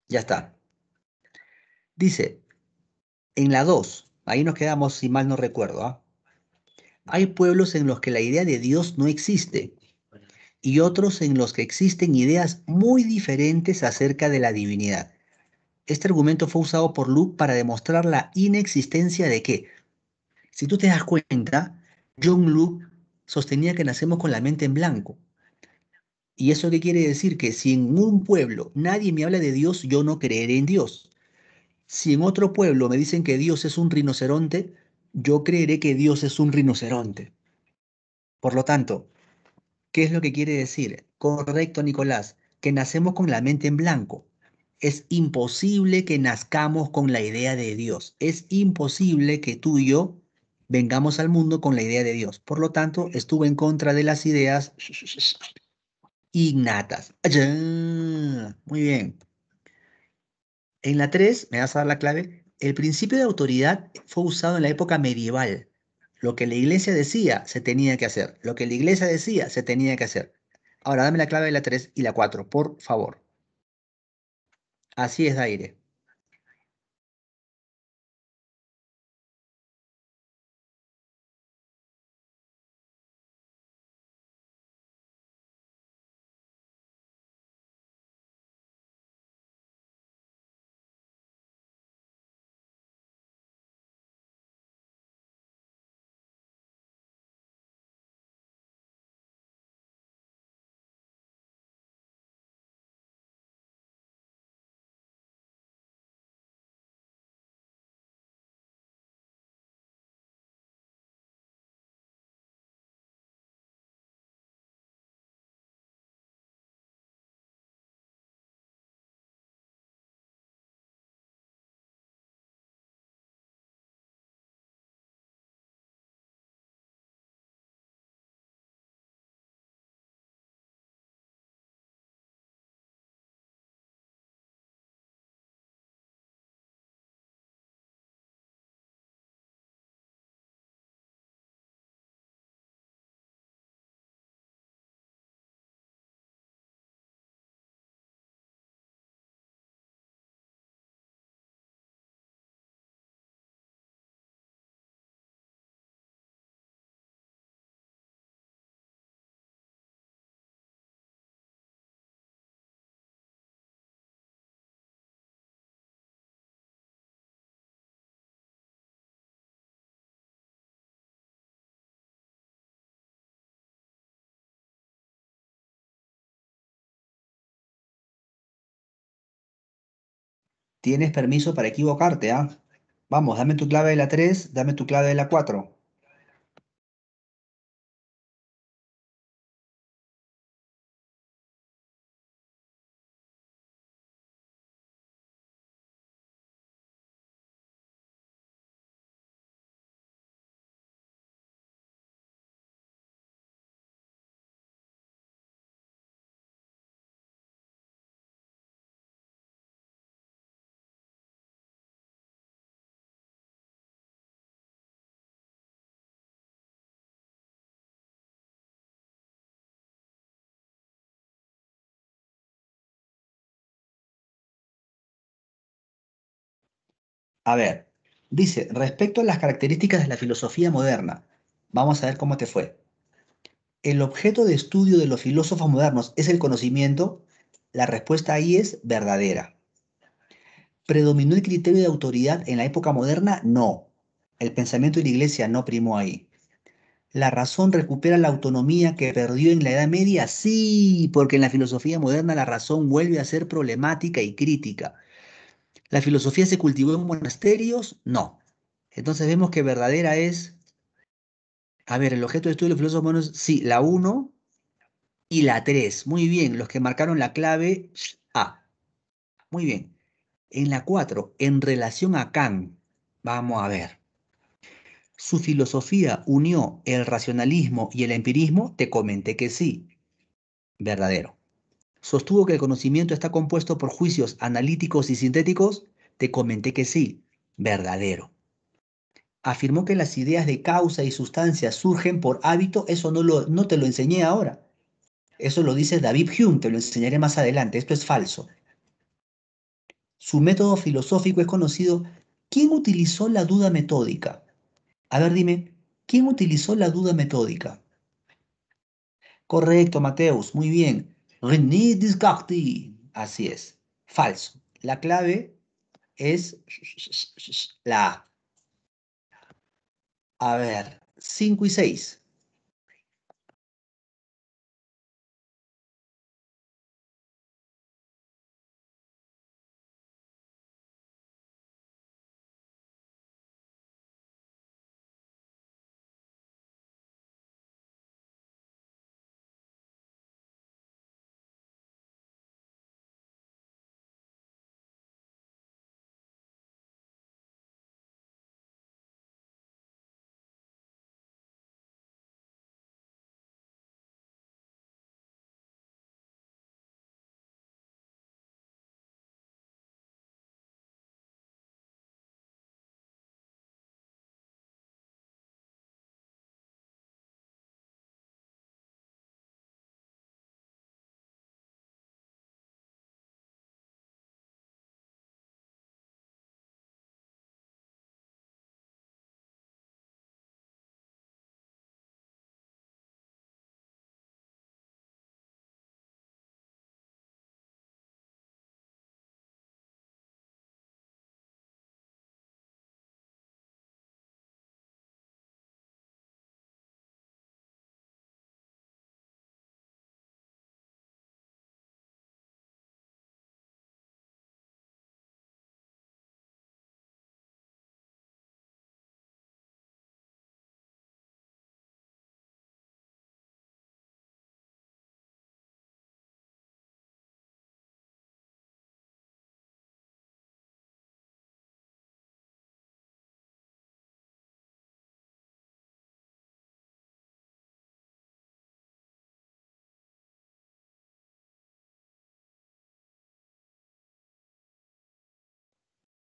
Ya está. Dice, en la 2, ahí nos quedamos si mal no recuerdo, ¿ah? Hay pueblos en los que la idea de Dios no existe y otros en los que existen ideas muy diferentes acerca de la divinidad. Este argumento fue usado por Luke para demostrar la inexistencia de que, si tú te das cuenta, John Luke sostenía que nacemos con la mente en blanco. ¿Y eso qué quiere decir? Que si en un pueblo nadie me habla de Dios, yo no creeré en Dios. Si en otro pueblo me dicen que Dios es un rinoceronte, yo creeré que Dios es un rinoceronte. Por lo tanto, ¿qué es lo que quiere decir? Correcto, Nicolás, que nacemos con la mente en blanco. Es imposible que nazcamos con la idea de Dios. Es imposible que tú y yo vengamos al mundo con la idea de Dios. Por lo tanto, estuve en contra de las ideas innatas. Muy bien. En la 3, me vas a dar la clave, el principio de autoridad fue usado en la época medieval. Lo que la iglesia decía se tenía que hacer. Lo que la iglesia decía se tenía que hacer. Ahora dame la clave de la 3 y la 4, por favor. Así es, Daire. tienes permiso para equivocarte, ¿ah? Vamos, dame tu clave de la 3, dame tu clave de la 4. A ver, dice, respecto a las características de la filosofía moderna, vamos a ver cómo te fue. El objeto de estudio de los filósofos modernos es el conocimiento. La respuesta ahí es verdadera. ¿Predominó el criterio de autoridad en la época moderna? No. El pensamiento de la iglesia no primó ahí. ¿La razón recupera la autonomía que perdió en la Edad Media? Sí, porque en la filosofía moderna la razón vuelve a ser problemática y crítica. ¿La filosofía se cultivó en monasterios? No. Entonces vemos que verdadera es, a ver, el objeto de estudio de los filósofos monos, sí, la 1 y la 3. Muy bien, los que marcaron la clave A. Muy bien. En la 4, en relación a Kant, vamos a ver. Su filosofía unió el racionalismo y el empirismo, te comenté que sí. Verdadero. Sostuvo que el conocimiento está compuesto por juicios analíticos y sintéticos. Te comenté que sí, verdadero. Afirmó que las ideas de causa y sustancia surgen por hábito. Eso no, te lo enseñé ahora. Eso lo dice David Hume, te lo enseñaré más adelante. Esto es falso. Su método filosófico es conocido. ¿Quién utilizó la duda metódica? A ver, dime, ¿quién utilizó la duda metódica? Correcto, Mateus, muy bien. René Descartes. Así es. Falso. La clave es la A. A ver, 5 y 6.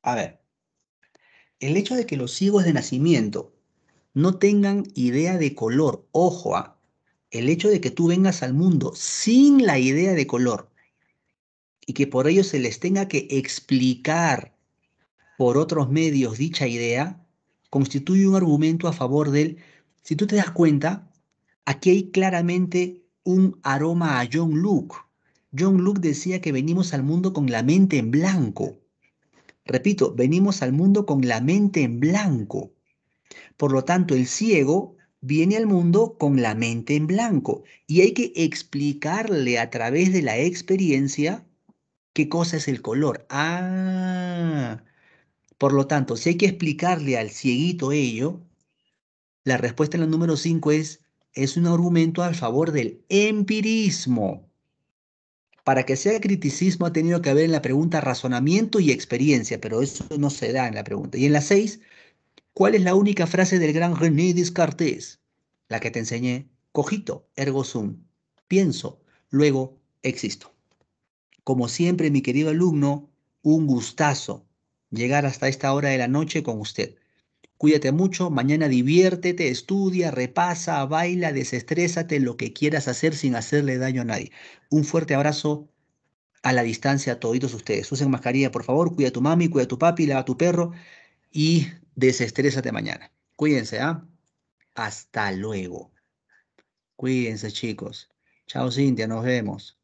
A ver, el hecho de que los ciegos de nacimiento no tengan idea de color, ojo, ¿ah? el hecho de que tú vengas al mundo sin la idea de color y que por ello se les tenga que explicar por otros medios dicha idea, constituye un argumento a favor del, si tú te das cuenta, aquí hay claramente un aroma a John Luke. John Luke decía que venimos al mundo con la mente en blanco. Repito, venimos al mundo con la mente en blanco. Por lo tanto, el ciego viene al mundo con la mente en blanco y hay que explicarle a través de la experiencia qué cosa es el color. Ah, por lo tanto, si hay que explicarle al cieguito ello, la respuesta en la número 5 es, es un argumento a favor del empirismo. Para que sea criticismo ha tenido que haber en la pregunta razonamiento y experiencia, pero eso no se da en la pregunta. Y en la 6, ¿cuál es la única frase del gran René Descartes? La que te enseñé, cogito, ergo sum, pienso, luego existo. Como siempre, mi querido alumno, un gustazo llegar hasta esta hora de la noche con usted. Cuídate mucho, mañana diviértete, estudia, repasa, baila, desestrésate, lo que quieras hacer sin hacerle daño a nadie. Un fuerte abrazo a la distancia a todos ustedes. Usen mascarilla, por favor, cuida a tu mami, cuida a tu papi, lava a tu perro y desestrésate mañana. Cuídense, ¿ah? Hasta luego. Cuídense, chicos. Chao, Cintia, nos vemos.